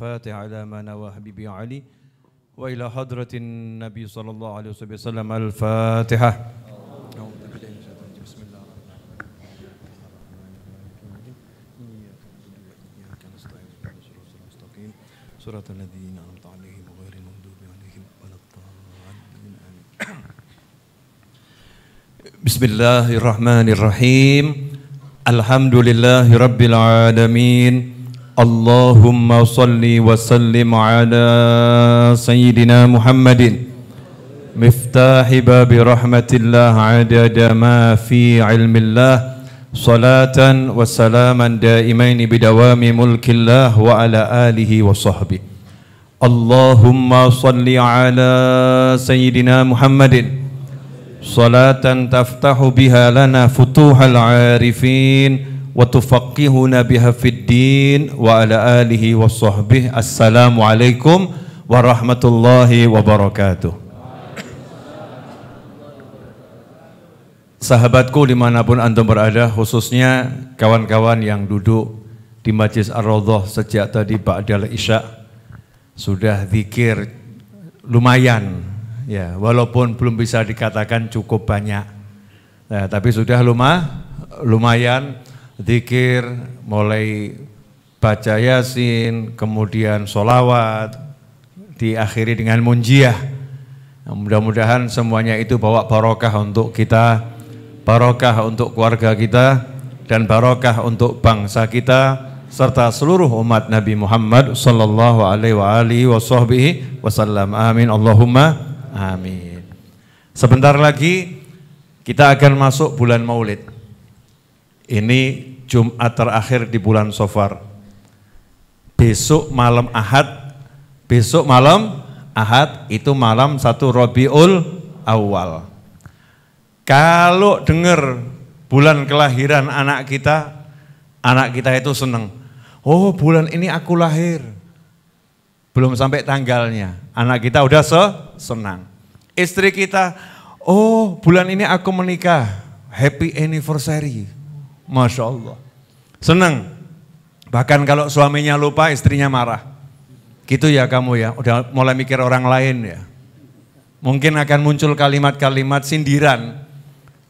الفاتح على ما نوى حبيبي علي وإلى حضرة النبي صلى الله عليه وسلم الفاتحة الذين أنعمت عليهم المغضوب عليهم ولا الضالين آمين بسم الله الرحمن الرحيم الحمد لله رب العالمين Allahumma salli wa sallim ala sayyidina Muhammadin miftahi babi rahmatillah adada ma fi ilmillah salatan wa salaman daimaini bidawami mulkillah wa ala alihi wa sahbihi Allahumma salli ala sayyidina Muhammadin salatan taftahu biha lana futuhal arifin وتفقهنا بها في الدين وعلى آله وصحبه السلام عليكم ورحمة الله وبركاته Sahabatku dimanapun antum berada, khususnya kawan-kawan yang duduk di Majlis Ar-Rodhoh sejak tadi Ba'dal Isya sudah zikir lumayan ya walaupun belum bisa dikatakan cukup banyak ya, tapi sudah lumah, lumayan zikir, mulai baca yasin, kemudian solawat, diakhiri dengan munjiah. Nah, mudah-mudahan semuanya itu bawa barokah untuk kita, barokah untuk keluarga kita, dan barokah untuk bangsa kita, serta seluruh umat Nabi Muhammad sallallahu alaihi wa wa wasallam. Amin. Allahumma amin. Sebentar lagi kita akan masuk bulan Maulid. Ini Jumat terakhir di bulan Sofar. Besok malam Ahad, besok malam Ahad itu malam satu Robiul Awal. Kalau dengar bulan kelahiran anak kita, anak kita itu senang. Oh bulan ini aku lahir. Belum sampai tanggalnya, anak kita udah se senang. Istri kita, oh bulan ini aku menikah, happy anniversary Masya Allah. Seneng. Bahkan kalau suaminya lupa, istrinya marah. Gitu ya kamu ya, udah mulai mikir orang lain ya. Mungkin akan muncul kalimat-kalimat sindiran.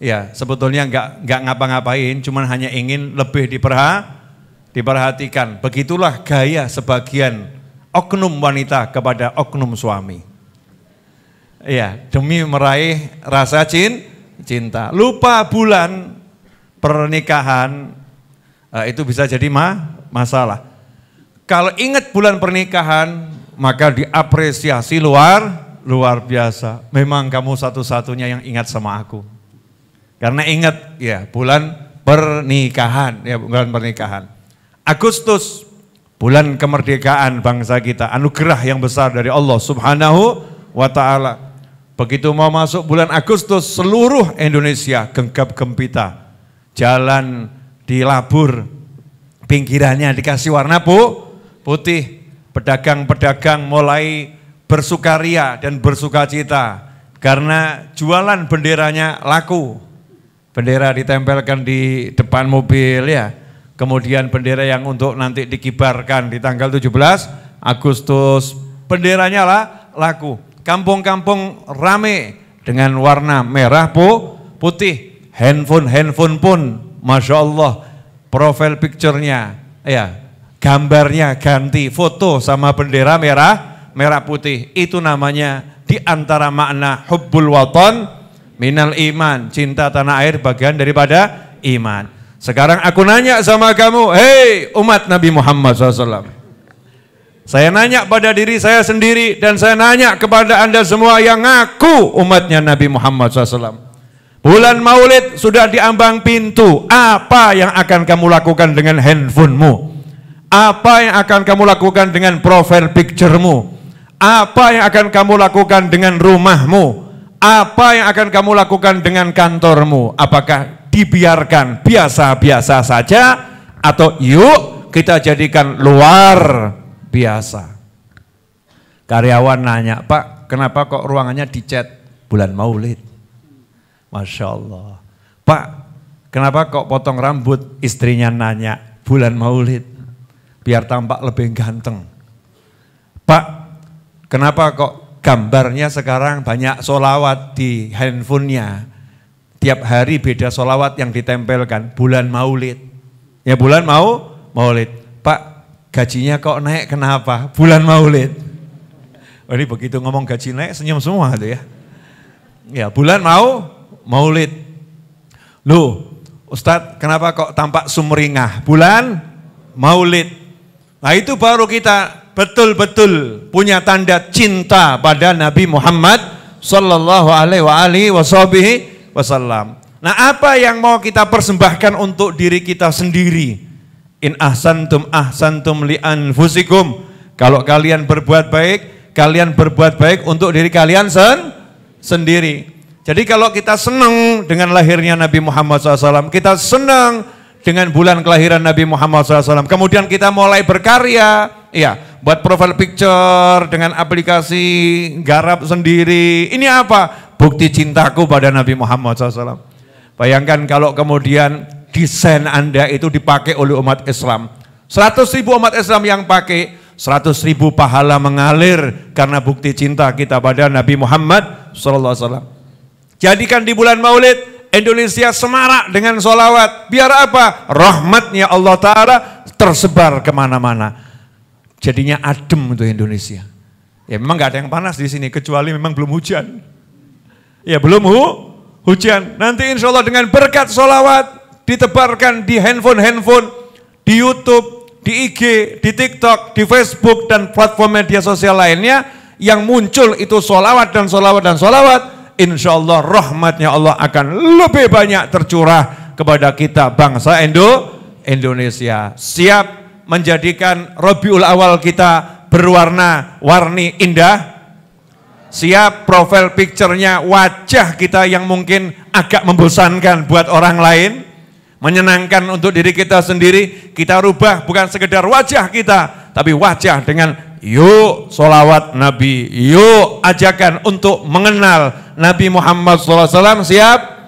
Ya, sebetulnya nggak nggak ngapa-ngapain, cuman hanya ingin lebih diperha, diperhatikan. Begitulah gaya sebagian oknum wanita kepada oknum suami. Ya, demi meraih rasa cinta. Lupa bulan pernikahan uh, itu bisa jadi ma masalah. Kalau ingat bulan pernikahan, maka diapresiasi luar luar biasa. Memang kamu satu-satunya yang ingat sama aku. Karena ingat ya bulan pernikahan, ya bulan pernikahan. Agustus bulan kemerdekaan bangsa kita, anugerah yang besar dari Allah Subhanahu wa taala. Begitu mau masuk bulan Agustus, seluruh Indonesia genggam gempita jalan di labur, pinggirannya dikasih warna bu, putih. Pedagang-pedagang mulai bersukaria dan bersukacita karena jualan benderanya laku. Bendera ditempelkan di depan mobil ya. Kemudian bendera yang untuk nanti dikibarkan di tanggal 17 Agustus. Benderanya lah laku. Kampung-kampung rame dengan warna merah bu, putih handphone-handphone pun Masya Allah profile picturenya, ya gambarnya ganti foto sama bendera merah merah putih itu namanya di antara makna hubbul waton minal iman cinta tanah air bagian daripada iman sekarang aku nanya sama kamu hei umat Nabi Muhammad SAW saya nanya pada diri saya sendiri dan saya nanya kepada anda semua yang ngaku umatnya Nabi Muhammad SAW Bulan maulid sudah diambang pintu. Apa yang akan kamu lakukan dengan handphonemu? Apa yang akan kamu lakukan dengan profile picturemu? Apa yang akan kamu lakukan dengan rumahmu? Apa yang akan kamu lakukan dengan kantormu? Apakah dibiarkan biasa-biasa saja? Atau yuk kita jadikan luar biasa. Karyawan nanya, Pak kenapa kok ruangannya dicat? bulan maulid? Masya Allah. Pak, kenapa kok potong rambut? Istrinya nanya, bulan maulid. Biar tampak lebih ganteng. Pak, kenapa kok gambarnya sekarang banyak solawat di handphonenya? Tiap hari beda solawat yang ditempelkan. Bulan maulid. Ya bulan mau maulid. Pak, gajinya kok naik kenapa? Bulan maulid. Oh, ini begitu ngomong gaji naik senyum semua itu ya. Ya bulan mau maulid. Loh, Ustadz kenapa kok tampak sumringah? Bulan maulid. Nah itu baru kita betul-betul punya tanda cinta pada Nabi Muhammad Sallallahu Alaihi Wasallam. Nah apa yang mau kita persembahkan untuk diri kita sendiri? In ahsantum ahsantum li anfusikum. Kalau kalian berbuat baik, kalian berbuat baik untuk diri kalian sen sendiri. Jadi kalau kita senang dengan lahirnya Nabi Muhammad SAW, kita senang dengan bulan kelahiran Nabi Muhammad SAW. Kemudian kita mulai berkarya, ya, buat profile picture dengan aplikasi garap sendiri. Ini apa? Bukti cintaku pada Nabi Muhammad SAW. Bayangkan kalau kemudian desain Anda itu dipakai oleh umat Islam. 100 ribu umat Islam yang pakai, 100 ribu pahala mengalir karena bukti cinta kita pada Nabi Muhammad SAW. Jadikan di bulan maulid Indonesia semarak dengan sholawat. Biar apa? Rahmatnya Allah Ta'ala tersebar kemana-mana. Jadinya adem untuk Indonesia. Ya memang gak ada yang panas di sini, kecuali memang belum hujan. Ya belum hu, hujan. Nanti insya Allah dengan berkat sholawat ditebarkan di handphone-handphone, di Youtube, di IG, di TikTok, di Facebook, dan platform media sosial lainnya, yang muncul itu sholawat dan sholawat dan sholawat insya Allah rahmatnya Allah akan lebih banyak tercurah kepada kita bangsa Indo Indonesia. Siap menjadikan Rabiul Awal kita berwarna warni indah. Siap profil picture-nya wajah kita yang mungkin agak membosankan buat orang lain. Menyenangkan untuk diri kita sendiri, kita rubah bukan sekedar wajah kita, tapi wajah dengan yuk solawat Nabi, yuk ajakan untuk mengenal Nabi Muhammad SAW, siap?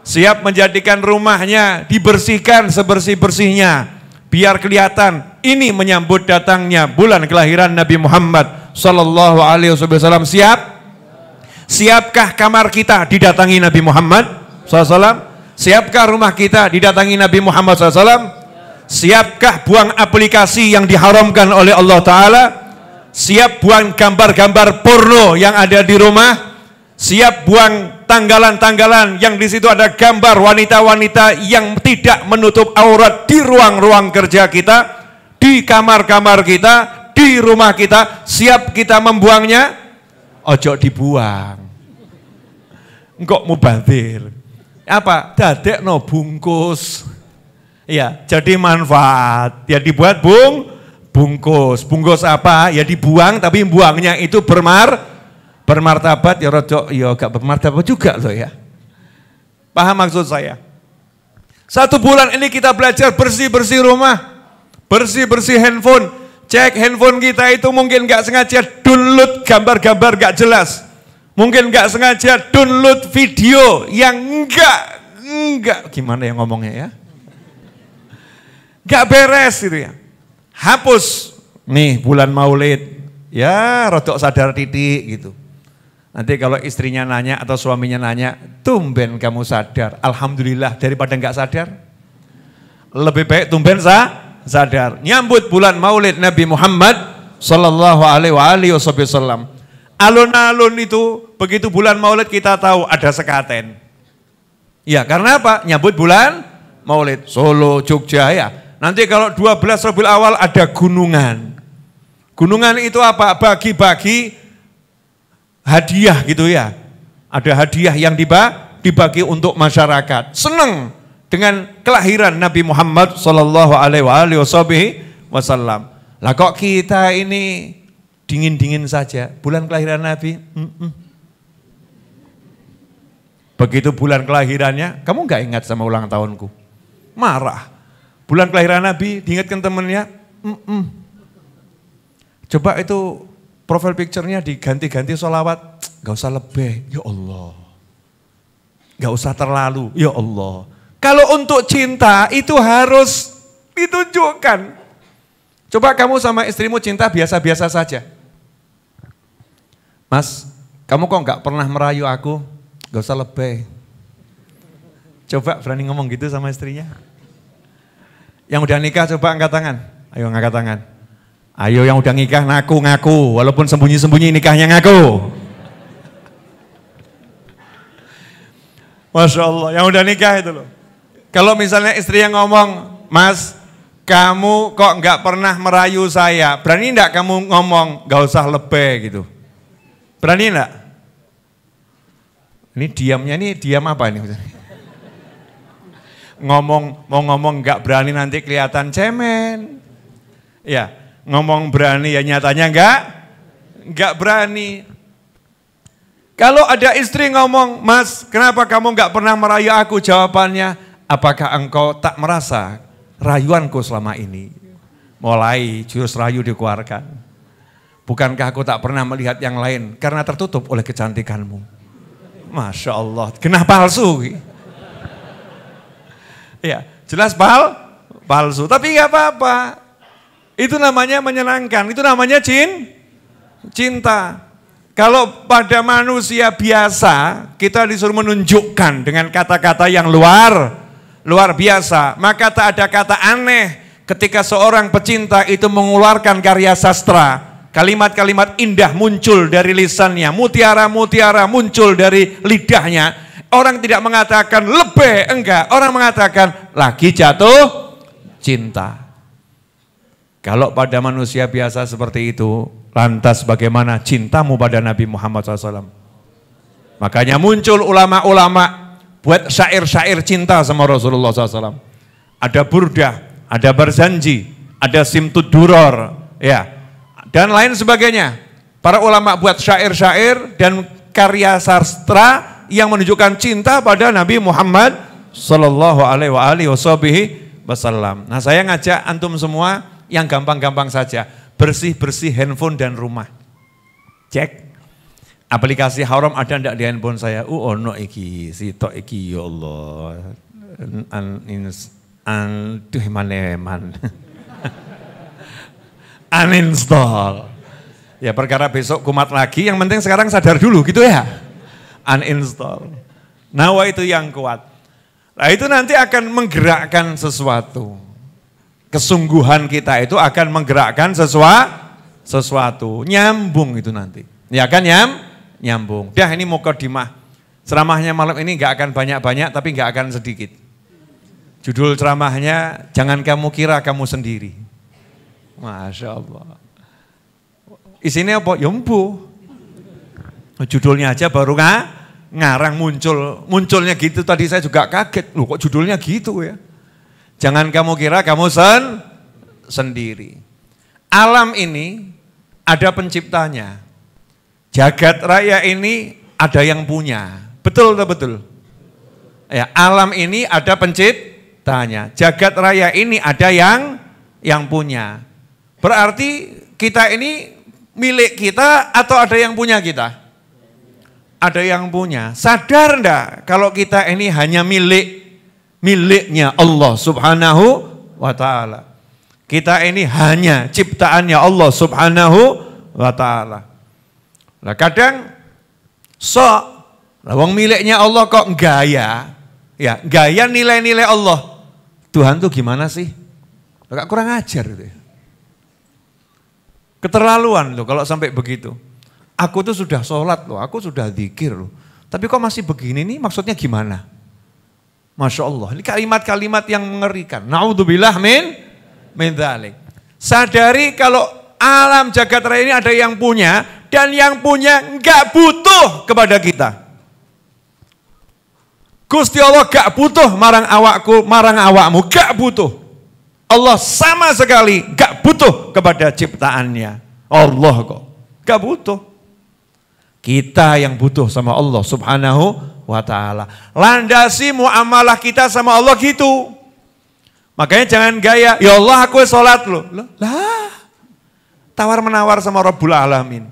Siap menjadikan rumahnya dibersihkan sebersih-bersihnya, biar kelihatan ini menyambut datangnya bulan kelahiran Nabi Muhammad SAW Siap? Siapkah kamar kita didatangi Nabi Muhammad SAW? Siapkah rumah kita didatangi Nabi Muhammad SAW? Siapkah buang aplikasi yang diharamkan oleh Allah Ta'ala? siap buang gambar-gambar porno yang ada di rumah, siap buang tanggalan-tanggalan yang di situ ada gambar wanita-wanita yang tidak menutup aurat di ruang-ruang kerja kita, di kamar-kamar kita, di rumah kita, siap kita membuangnya, ojo dibuang. mau mubadir. Apa? Dadek no bungkus. Ya, jadi manfaat. Ya dibuat bung, bungkus. Bungkus apa? Ya dibuang tapi buangnya itu bermar bermartabat ya rojo ya gak bermartabat juga loh ya. Paham maksud saya? Satu bulan ini kita belajar bersih-bersih rumah, bersih-bersih handphone. Cek handphone kita itu mungkin gak sengaja download gambar-gambar gak jelas. Mungkin gak sengaja download video yang enggak, enggak. Gimana yang ngomongnya ya? Gak beres gitu ya hapus nih bulan maulid. Ya rodok sadar titik gitu. Nanti kalau istrinya nanya atau suaminya nanya, tumben kamu sadar. Alhamdulillah daripada nggak sadar. Lebih baik tumben sa sadar. Nyambut bulan maulid Nabi Muhammad Sallallahu Alaihi Wasallam. Alun-alun itu begitu bulan maulid kita tahu ada sekaten. Ya karena apa? Nyambut bulan maulid. Solo, Jogja ya. Nanti kalau 12 Rabiul Awal ada gunungan. Gunungan itu apa? Bagi-bagi hadiah gitu ya. Ada hadiah yang dibagi untuk masyarakat. Seneng dengan kelahiran Nabi Muhammad Shallallahu Alaihi Wasallam. Lah kok kita ini dingin-dingin saja. Bulan kelahiran Nabi, begitu bulan kelahirannya, kamu nggak ingat sama ulang tahunku, marah. Bulan kelahiran Nabi, diingatkan temennya, Mm-mm. Coba itu profile picture-nya diganti-ganti sholawat, gak usah lebih, ya Allah. Gak usah terlalu, ya Allah. Kalau untuk cinta itu harus ditunjukkan. Coba kamu sama istrimu cinta biasa-biasa saja. Mas, kamu kok gak pernah merayu aku? Gak usah lebih. Coba berani ngomong gitu sama istrinya. Yang udah nikah coba angkat tangan. Ayo angkat tangan. Ayo yang udah nikah ngaku-ngaku, walaupun sembunyi-sembunyi nikahnya ngaku. Masya Allah, yang udah nikah itu loh. Kalau misalnya istri yang ngomong, Mas, kamu kok nggak pernah merayu saya? Berani enggak kamu ngomong, nggak usah lebih gitu. Berani enggak? Ini diamnya ini diam apa ini? ngomong mau ngomong nggak berani nanti kelihatan cemen. Ya, ngomong berani ya nyatanya nggak nggak berani. Kalau ada istri ngomong, Mas, kenapa kamu nggak pernah merayu aku? Jawabannya, apakah engkau tak merasa rayuanku selama ini? Mulai jurus rayu dikeluarkan. Bukankah aku tak pernah melihat yang lain karena tertutup oleh kecantikanmu? Masya Allah, kenapa palsu? Ya, jelas pal, palsu. Tapi nggak apa-apa. Itu namanya menyenangkan. Itu namanya cin, cinta. Kalau pada manusia biasa kita disuruh menunjukkan dengan kata-kata yang luar luar biasa, maka tak ada kata aneh ketika seorang pecinta itu mengeluarkan karya sastra. Kalimat-kalimat indah muncul dari lisannya, mutiara-mutiara muncul dari lidahnya Orang tidak mengatakan lebih, enggak. Orang mengatakan lagi jatuh cinta. Kalau pada manusia biasa seperti itu, lantas bagaimana cintamu pada Nabi Muhammad SAW? Makanya muncul ulama-ulama buat syair-syair cinta sama Rasulullah SAW. Ada burdah, ada barzanji, ada simtud duror, ya, dan lain sebagainya. Para ulama buat syair-syair dan karya sastra yang menunjukkan cinta pada Nabi Muhammad Sallallahu Alaihi Wasallam. Nah saya ngajak antum semua yang gampang-gampang saja. Bersih-bersih handphone dan rumah. Cek. Aplikasi haram ada ndak di handphone saya? Uh, no iki, sitok iki ya Allah. An, an, tuh Uninstall. Ya perkara besok kumat lagi, yang penting sekarang sadar dulu gitu ya uninstall. Nawa itu yang kuat. Nah itu nanti akan menggerakkan sesuatu. Kesungguhan kita itu akan menggerakkan sesuatu. sesuatu. Nyambung itu nanti. Ya kan nyam? Nyambung. Ya ini mau dimah. Ceramahnya malam ini nggak akan banyak-banyak tapi nggak akan sedikit. Judul ceramahnya, jangan kamu kira kamu sendiri. Masya Allah. Isinya apa? Yempuh. Ya, Nah, judulnya aja baru nggak ngarang muncul. Munculnya gitu tadi saya juga kaget. Loh kok judulnya gitu ya. Jangan kamu kira kamu sen sendiri. Alam ini ada penciptanya. Jagat raya ini ada yang punya. Betul atau betul? Ya, alam ini ada penciptanya. Jagat raya ini ada yang yang punya. Berarti kita ini milik kita atau ada yang punya kita? ada yang punya. Sadar enggak kalau kita ini hanya milik miliknya Allah Subhanahu wa taala. Kita ini hanya ciptaannya Allah Subhanahu wa taala. Nah, kadang sok lawang miliknya Allah kok gaya. Ya, gaya nilai-nilai Allah. Tuhan tuh gimana sih? Agak kurang ajar itu. Keterlaluan tuh kalau sampai begitu. Aku tuh sudah sholat loh, aku sudah zikir loh. Tapi kok masih begini nih maksudnya gimana? Masya Allah, ini kalimat-kalimat yang mengerikan. Naudzubillah min, min dhalik. Sadari kalau alam jagat raya ini ada yang punya, dan yang punya nggak butuh kepada kita. Gusti Allah gak butuh marang awakku, marang awakmu, gak butuh. Allah sama sekali gak butuh kepada ciptaannya. Allah kok, gak butuh. Kita yang butuh sama Allah subhanahu wa ta'ala. Landasi muamalah kita sama Allah gitu. Makanya jangan gaya, ya Allah aku sholat loh. Lah, tawar-menawar sama Rabbul Alamin.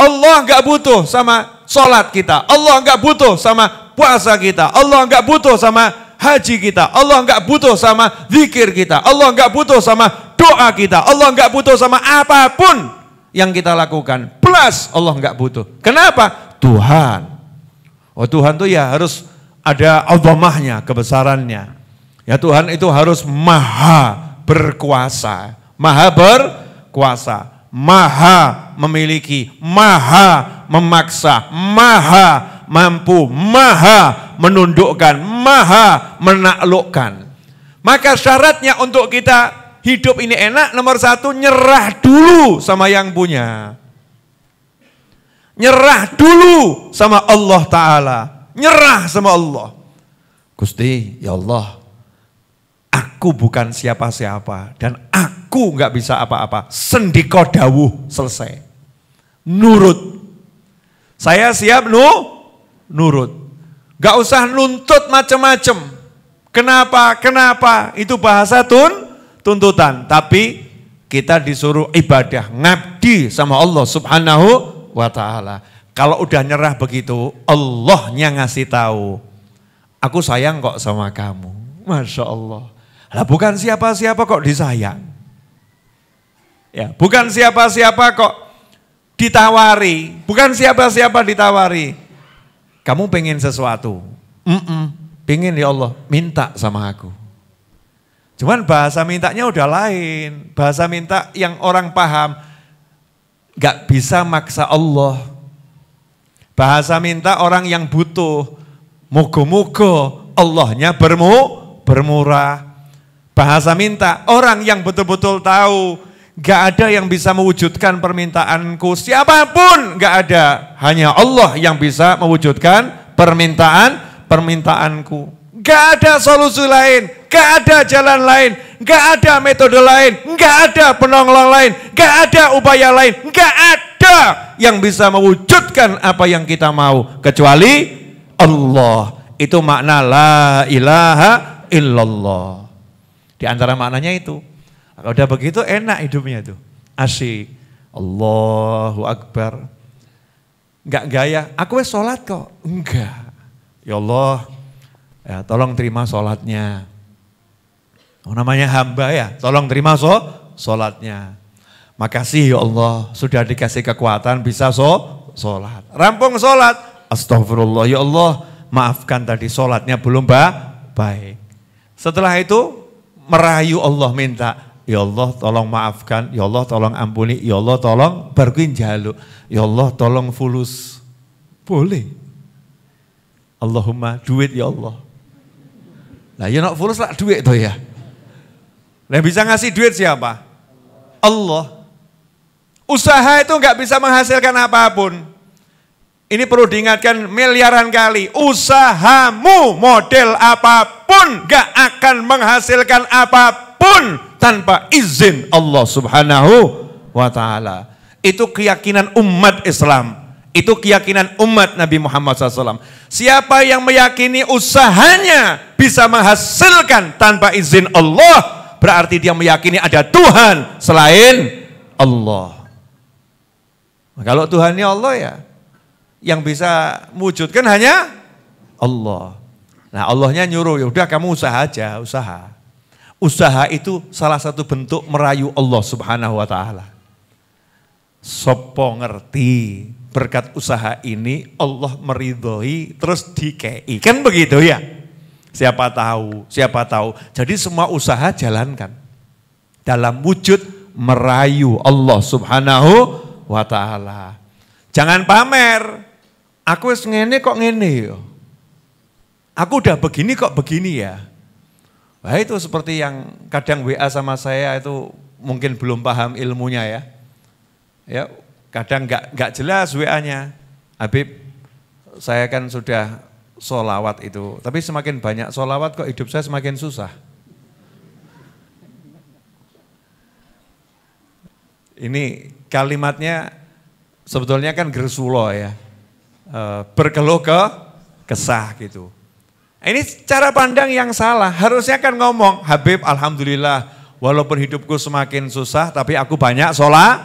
Allah nggak butuh sama sholat kita. Allah nggak butuh sama puasa kita. Allah nggak butuh sama haji kita. Allah nggak butuh sama zikir kita. Allah nggak butuh sama doa kita. Allah nggak butuh sama apapun yang kita lakukan ikhlas Allah nggak butuh. Kenapa? Tuhan. Oh Tuhan tuh ya harus ada azamahnya, kebesarannya. Ya Tuhan itu harus maha berkuasa. Maha berkuasa. Maha memiliki. Maha memaksa. Maha mampu. Maha menundukkan. Maha menaklukkan. Maka syaratnya untuk kita hidup ini enak nomor satu nyerah dulu sama yang punya. Nyerah dulu sama Allah Ta'ala. Nyerah sama Allah. Gusti, ya Allah, aku bukan siapa-siapa dan aku nggak bisa apa-apa. Sendiko dawuh selesai. Nurut. Saya siap nu nurut. Gak usah nuntut macem-macem. Kenapa? Kenapa? Itu bahasa tun tuntutan. Tapi kita disuruh ibadah, ngabdi sama Allah Subhanahu wa taala. Kalau udah nyerah begitu, Allahnya ngasih tahu. Aku sayang kok sama kamu. Masya Allah. Lah bukan siapa-siapa kok disayang. Ya, bukan siapa-siapa kok ditawari. Bukan siapa-siapa ditawari. Kamu pengen sesuatu. Mm -mm. Pengen ya Allah, minta sama aku. Cuman bahasa mintanya udah lain. Bahasa minta yang orang paham Gak bisa maksa Allah. Bahasa minta orang yang butuh. Mogo-mogo Allahnya bermu, bermurah. Bahasa minta orang yang betul-betul tahu. Gak ada yang bisa mewujudkan permintaanku. Siapapun gak ada. Hanya Allah yang bisa mewujudkan permintaan permintaanku. Gak ada solusi lain. Gak ada jalan lain, gak ada metode lain, gak ada penolong lain, gak ada upaya lain, gak ada yang bisa mewujudkan apa yang kita mau kecuali Allah. Itu makna la ilaha illallah. Di antara maknanya itu. Kalau udah begitu enak hidupnya itu. Asik. Allahu Akbar. Enggak gaya. Aku wes sholat kok. Enggak. Ya Allah, ya, tolong terima sholatnya. Oh, namanya hamba ya, tolong terima so, sholatnya. Makasih ya Allah, sudah dikasih kekuatan bisa so, sholat. Rampung sholat, astagfirullah ya Allah, maafkan tadi sholatnya belum ba, baik. Setelah itu merayu Allah minta, ya Allah tolong maafkan, ya Allah tolong ampuni, ya Allah tolong berguin jaluk, ya Allah tolong fulus. Boleh. Allahumma duit ya Allah. Nah, ya nak fulus lah duit tuh ya. Yang bisa ngasih duit siapa? Allah. Usaha itu nggak bisa menghasilkan apapun. Ini perlu diingatkan miliaran kali. Usahamu model apapun nggak akan menghasilkan apapun tanpa izin Allah Subhanahu wa taala. Itu keyakinan umat Islam. Itu keyakinan umat Nabi Muhammad SAW. Siapa yang meyakini usahanya bisa menghasilkan tanpa izin Allah, Berarti dia meyakini ada Tuhan selain Allah. Nah, kalau Tuhannya Allah ya, yang bisa wujudkan hanya Allah. Nah Allahnya nyuruh, ya udah kamu usaha aja, usaha. Usaha itu salah satu bentuk merayu Allah subhanahu wa ta'ala. Sopo ngerti berkat usaha ini Allah meridhoi terus dikei. Kan begitu ya? Siapa tahu, siapa tahu. Jadi semua usaha jalankan. Dalam wujud merayu Allah subhanahu wa ta'ala. Jangan pamer. Aku wis ngene kok ngene yo. Aku udah begini kok begini ya. Wah itu seperti yang kadang WA sama saya itu mungkin belum paham ilmunya ya. Ya kadang nggak nggak jelas WA-nya. Habib, saya kan sudah solawat itu. Tapi semakin banyak solawat kok hidup saya semakin susah. Ini kalimatnya sebetulnya kan gersulo ya. E, berkeluh ke kesah gitu. Ini cara pandang yang salah. Harusnya kan ngomong, Habib Alhamdulillah walaupun hidupku semakin susah tapi aku banyak sholat,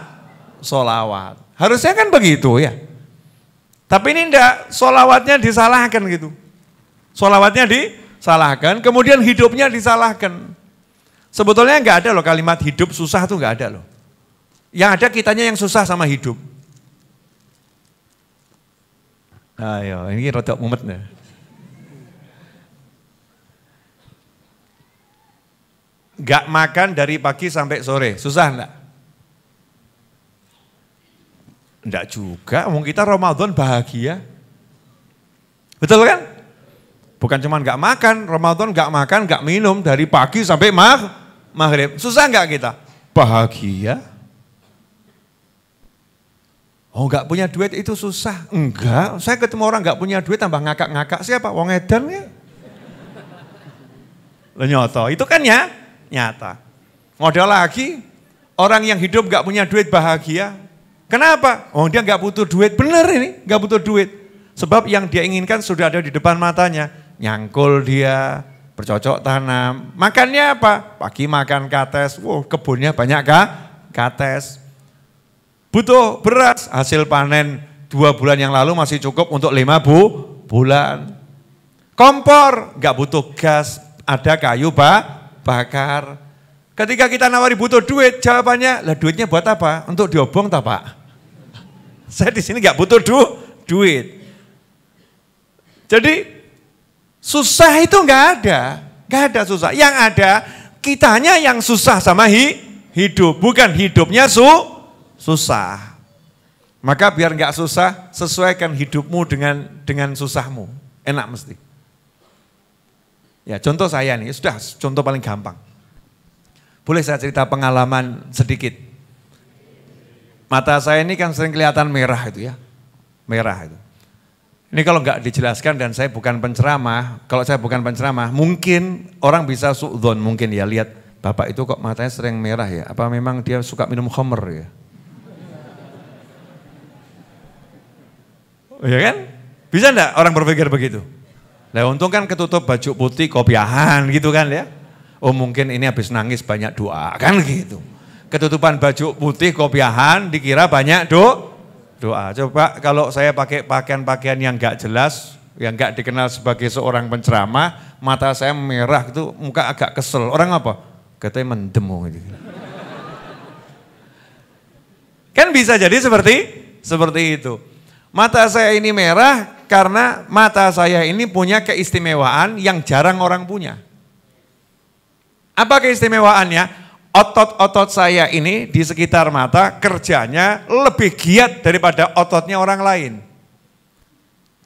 sholawat. Harusnya kan begitu ya. Tapi ini enggak, solawatnya disalahkan gitu. Solawatnya disalahkan, kemudian hidupnya disalahkan. Sebetulnya enggak ada loh kalimat hidup susah tuh enggak ada loh. Yang ada kitanya yang susah sama hidup. Ayo, ah, iya, ini rotok mumet nih. Gak makan dari pagi sampai sore, susah enggak? Enggak juga, Mungkin kita Ramadan bahagia. Betul kan? Bukan cuma nggak makan, Ramadan nggak makan, nggak minum dari pagi sampai maghrib. Susah nggak kita? Bahagia. Oh nggak punya duit itu susah. Enggak, saya ketemu orang nggak punya duit tambah ngakak-ngakak. Siapa? Wong edan ya? Lenyoto, itu kan ya nyata. Model lagi, orang yang hidup nggak punya duit bahagia. Kenapa? Oh dia nggak butuh duit. Bener ini, nggak butuh duit. Sebab yang dia inginkan sudah ada di depan matanya. Nyangkul dia, bercocok tanam. Makannya apa? Pagi makan kates. Wow, kebunnya banyak kah? Kates. Butuh beras, hasil panen dua bulan yang lalu masih cukup untuk lima bu bulan. Kompor, nggak butuh gas, ada kayu pak, bakar. Ketika kita nawari butuh duit, jawabannya, lah duitnya buat apa? Untuk diobong tak pak? Saya di sini nggak butuh du duit. Jadi susah itu nggak ada, nggak ada susah. Yang ada kitanya yang susah sama hi hidup, bukan hidupnya su susah. Maka biar nggak susah, sesuaikan hidupmu dengan dengan susahmu. Enak mesti. Ya contoh saya nih, sudah contoh paling gampang. Boleh saya cerita pengalaman sedikit? Mata saya ini kan sering kelihatan merah itu ya. Merah itu. Ini kalau nggak dijelaskan dan saya bukan penceramah, kalau saya bukan penceramah, mungkin orang bisa suudon mungkin ya lihat bapak itu kok matanya sering merah ya. Apa memang dia suka minum homer ya? Ya kan? Bisa enggak orang berpikir begitu? Nah untung kan ketutup baju putih kopiahan gitu kan ya. Oh mungkin ini habis nangis banyak doa, kan gitu. Ketutupan baju putih kopiahan dikira banyak do doa. Coba kalau saya pakai pakaian-pakaian yang gak jelas, yang gak dikenal sebagai seorang penceramah, mata saya merah itu muka agak kesel. Orang apa? Katanya mendem oh, gitu. Kan bisa jadi seperti seperti itu. Mata saya ini merah karena mata saya ini punya keistimewaan yang jarang orang punya. Apa keistimewaannya? Otot-otot saya ini di sekitar mata kerjanya lebih giat daripada ototnya orang lain.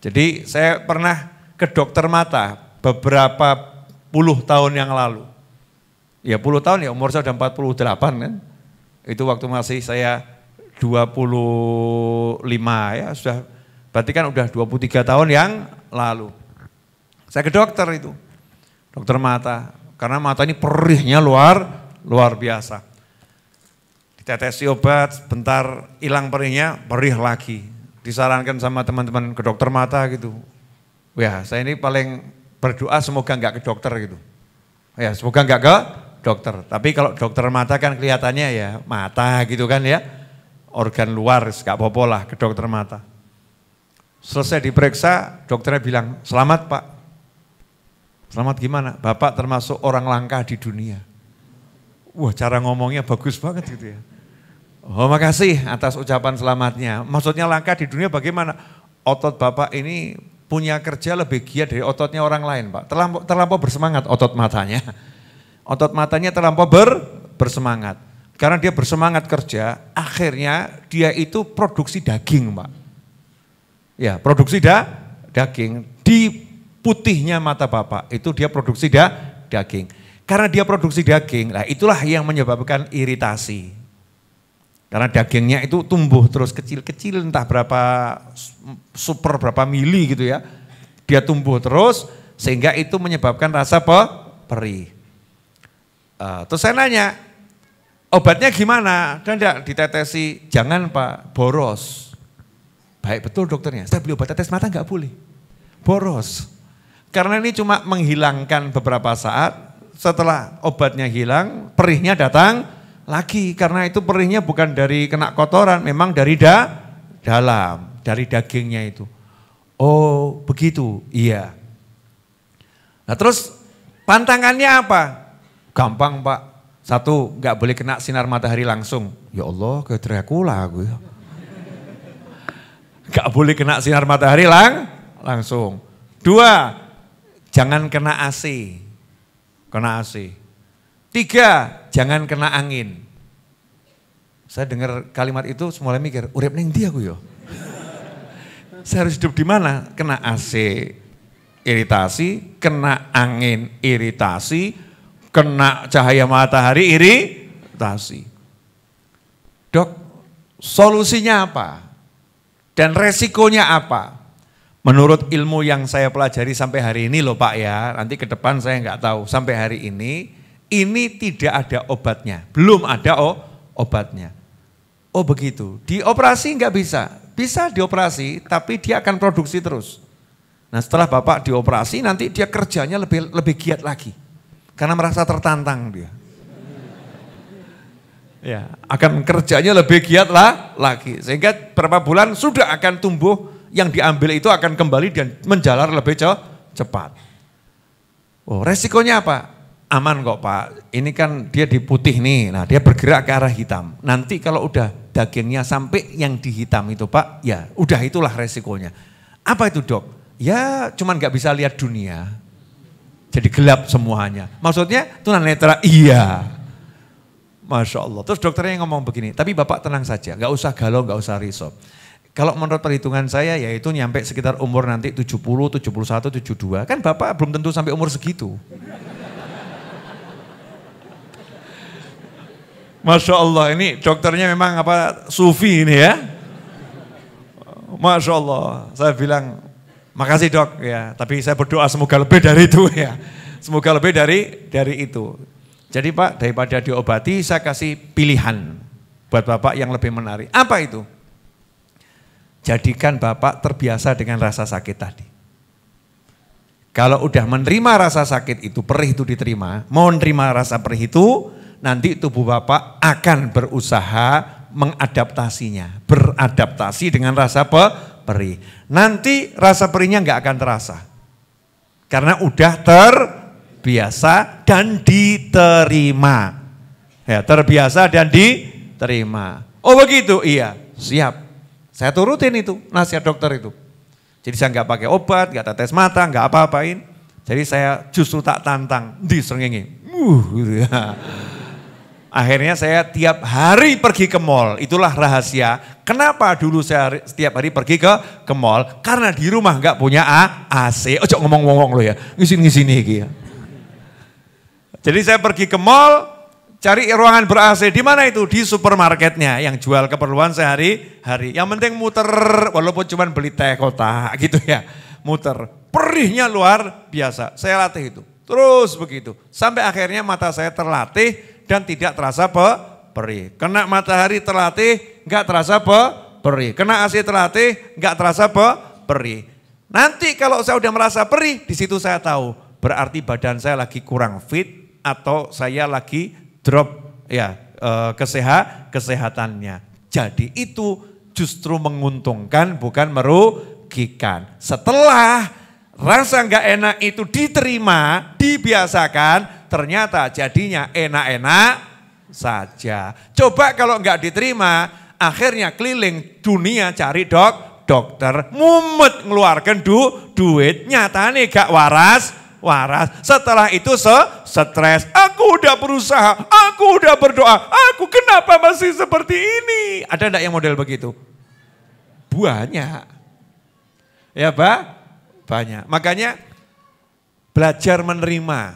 Jadi saya pernah ke dokter mata beberapa puluh tahun yang lalu. Ya puluh tahun ya umur saya sudah 48 kan. Itu waktu masih saya 25 ya sudah berarti kan udah 23 tahun yang lalu. Saya ke dokter itu. Dokter mata. Karena mata ini perihnya luar luar biasa. Ditetesi obat, bentar hilang perihnya, perih lagi. Disarankan sama teman-teman ke dokter mata gitu. Ya, saya ini paling berdoa semoga nggak ke dokter gitu. Ya, semoga nggak ke dokter. Tapi kalau dokter mata kan kelihatannya ya mata gitu kan ya. Organ luar, nggak apa-apa lah ke dokter mata. Selesai diperiksa, dokternya bilang, selamat pak, Selamat gimana? Bapak termasuk orang langka di dunia. Wah cara ngomongnya bagus banget gitu ya. Oh makasih atas ucapan selamatnya. Maksudnya langka di dunia bagaimana? Otot Bapak ini punya kerja lebih giat dari ototnya orang lain Pak. Terlampau, terlampau bersemangat otot matanya. Otot matanya terlampau ber, bersemangat. Karena dia bersemangat kerja, akhirnya dia itu produksi daging Pak. Ya produksi da, daging. Di putihnya mata bapak. Itu dia produksi da daging. Karena dia produksi daging, lah itulah yang menyebabkan iritasi. Karena dagingnya itu tumbuh terus kecil-kecil entah berapa super berapa mili gitu ya. Dia tumbuh terus sehingga itu menyebabkan rasa pe perih. Uh, terus saya nanya, obatnya gimana? Dan enggak ditetesi, jangan Pak, boros. Baik betul dokternya, saya beli obat tetes mata enggak boleh. Boros. Karena ini cuma menghilangkan beberapa saat, setelah obatnya hilang, perihnya datang lagi. Karena itu perihnya bukan dari kena kotoran, memang dari da, dalam, dari dagingnya itu. Oh begitu, iya. Nah terus pantangannya apa? Gampang pak, satu nggak boleh kena sinar matahari langsung. Ya Allah kayak Dracula aku ya. Gak boleh kena sinar matahari lang, langsung. Dua, jangan kena AC. Kena AC. Tiga, jangan kena angin. Saya dengar kalimat itu semula mikir, urip neng dia aku yo. Saya harus hidup di mana? Kena AC, iritasi, kena angin, iritasi, kena cahaya matahari, iritasi. Dok, solusinya apa? Dan resikonya apa? Menurut ilmu yang saya pelajari sampai hari ini loh Pak ya, nanti ke depan saya nggak tahu. Sampai hari ini, ini tidak ada obatnya. Belum ada oh, obatnya. Oh begitu, dioperasi nggak bisa. Bisa dioperasi, tapi dia akan produksi terus. Nah setelah Bapak dioperasi, nanti dia kerjanya lebih, lebih giat lagi. Karena merasa tertantang dia. Ya, akan kerjanya lebih giat lah lagi. Sehingga berapa bulan sudah akan tumbuh yang diambil itu akan kembali dan menjalar lebih cepat. Oh, resikonya apa? Aman kok Pak, ini kan dia di putih nih, nah dia bergerak ke arah hitam. Nanti kalau udah dagingnya sampai yang di hitam itu Pak, ya udah itulah resikonya. Apa itu dok? Ya cuman gak bisa lihat dunia, jadi gelap semuanya. Maksudnya tunanetra iya. Masya Allah. Terus dokternya ngomong begini, tapi bapak tenang saja, gak usah galau, gak usah risau. Kalau menurut perhitungan saya yaitu nyampe sekitar umur nanti 70, 71, 72. Kan Bapak belum tentu sampai umur segitu. Masya Allah ini dokternya memang apa sufi ini ya. Masya Allah saya bilang makasih dok ya. Tapi saya berdoa semoga lebih dari itu ya. Semoga lebih dari dari itu. Jadi Pak daripada diobati saya kasih pilihan buat Bapak yang lebih menarik. Apa itu? Jadikan Bapak terbiasa dengan rasa sakit tadi. Kalau udah menerima rasa sakit itu, perih itu diterima, mau menerima rasa perih itu, nanti tubuh Bapak akan berusaha mengadaptasinya, beradaptasi dengan rasa perih. Nanti rasa perihnya nggak akan terasa. Karena udah terbiasa dan diterima. Ya, terbiasa dan diterima. Oh begitu, iya, siap. Saya turutin itu nasihat dokter itu. Jadi saya nggak pakai obat, nggak tetes mata, nggak apa-apain. Jadi saya justru tak tantang di serengenge. Uh, gitu ya. Akhirnya saya tiap hari pergi ke mall. Itulah rahasia. Kenapa dulu saya setiap hari pergi ke ke mall? Karena di rumah nggak punya A, AC. cok ngomong-ngomong lo ya. Ngisin-ngisini gitu ya. Jadi saya pergi ke mall, Cari ruangan ber-AC. Di mana itu? Di supermarketnya yang jual keperluan sehari-hari. Yang penting muter walaupun cuma beli teh kotak gitu ya. Muter. Perihnya luar biasa. Saya latih itu. Terus begitu. Sampai akhirnya mata saya terlatih dan tidak terasa pe perih. Kena matahari terlatih, nggak terasa pe perih. Kena AC terlatih, nggak terasa pe perih. Nanti kalau saya udah merasa perih, di situ saya tahu berarti badan saya lagi kurang fit atau saya lagi drop ya uh, eh, kesehat kesehatannya. Jadi itu justru menguntungkan bukan merugikan. Setelah rasa nggak enak itu diterima, dibiasakan, ternyata jadinya enak-enak saja. Coba kalau nggak diterima, akhirnya keliling dunia cari dok dokter, mumet ngeluarkan du, duit, nyatane gak waras, waras. Setelah itu se stres. Aku udah berusaha, aku udah berdoa, aku kenapa masih seperti ini? Ada enggak yang model begitu? Banyak. Ya, Pak? Banyak. Makanya belajar menerima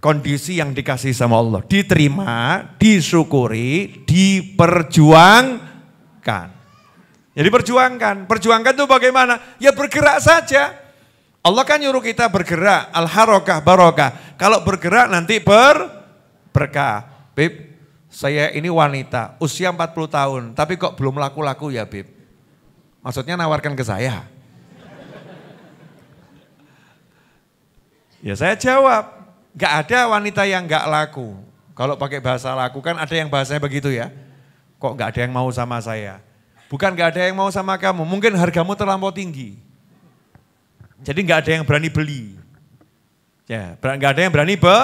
kondisi yang dikasih sama Allah. Diterima, disyukuri, diperjuangkan. Jadi ya, perjuangkan. Perjuangkan itu bagaimana? Ya bergerak saja. Allah kan nyuruh kita bergerak, al-harokah barokah. Kalau bergerak nanti ber berkah. Bib, saya ini wanita, usia 40 tahun, tapi kok belum laku-laku ya Bib? Maksudnya nawarkan ke saya. Ya saya jawab, gak ada wanita yang gak laku. Kalau pakai bahasa laku kan ada yang bahasanya begitu ya. Kok gak ada yang mau sama saya? Bukan gak ada yang mau sama kamu, mungkin hargamu terlampau tinggi. Jadi nggak ada yang berani beli. Ya, nggak ada yang berani be,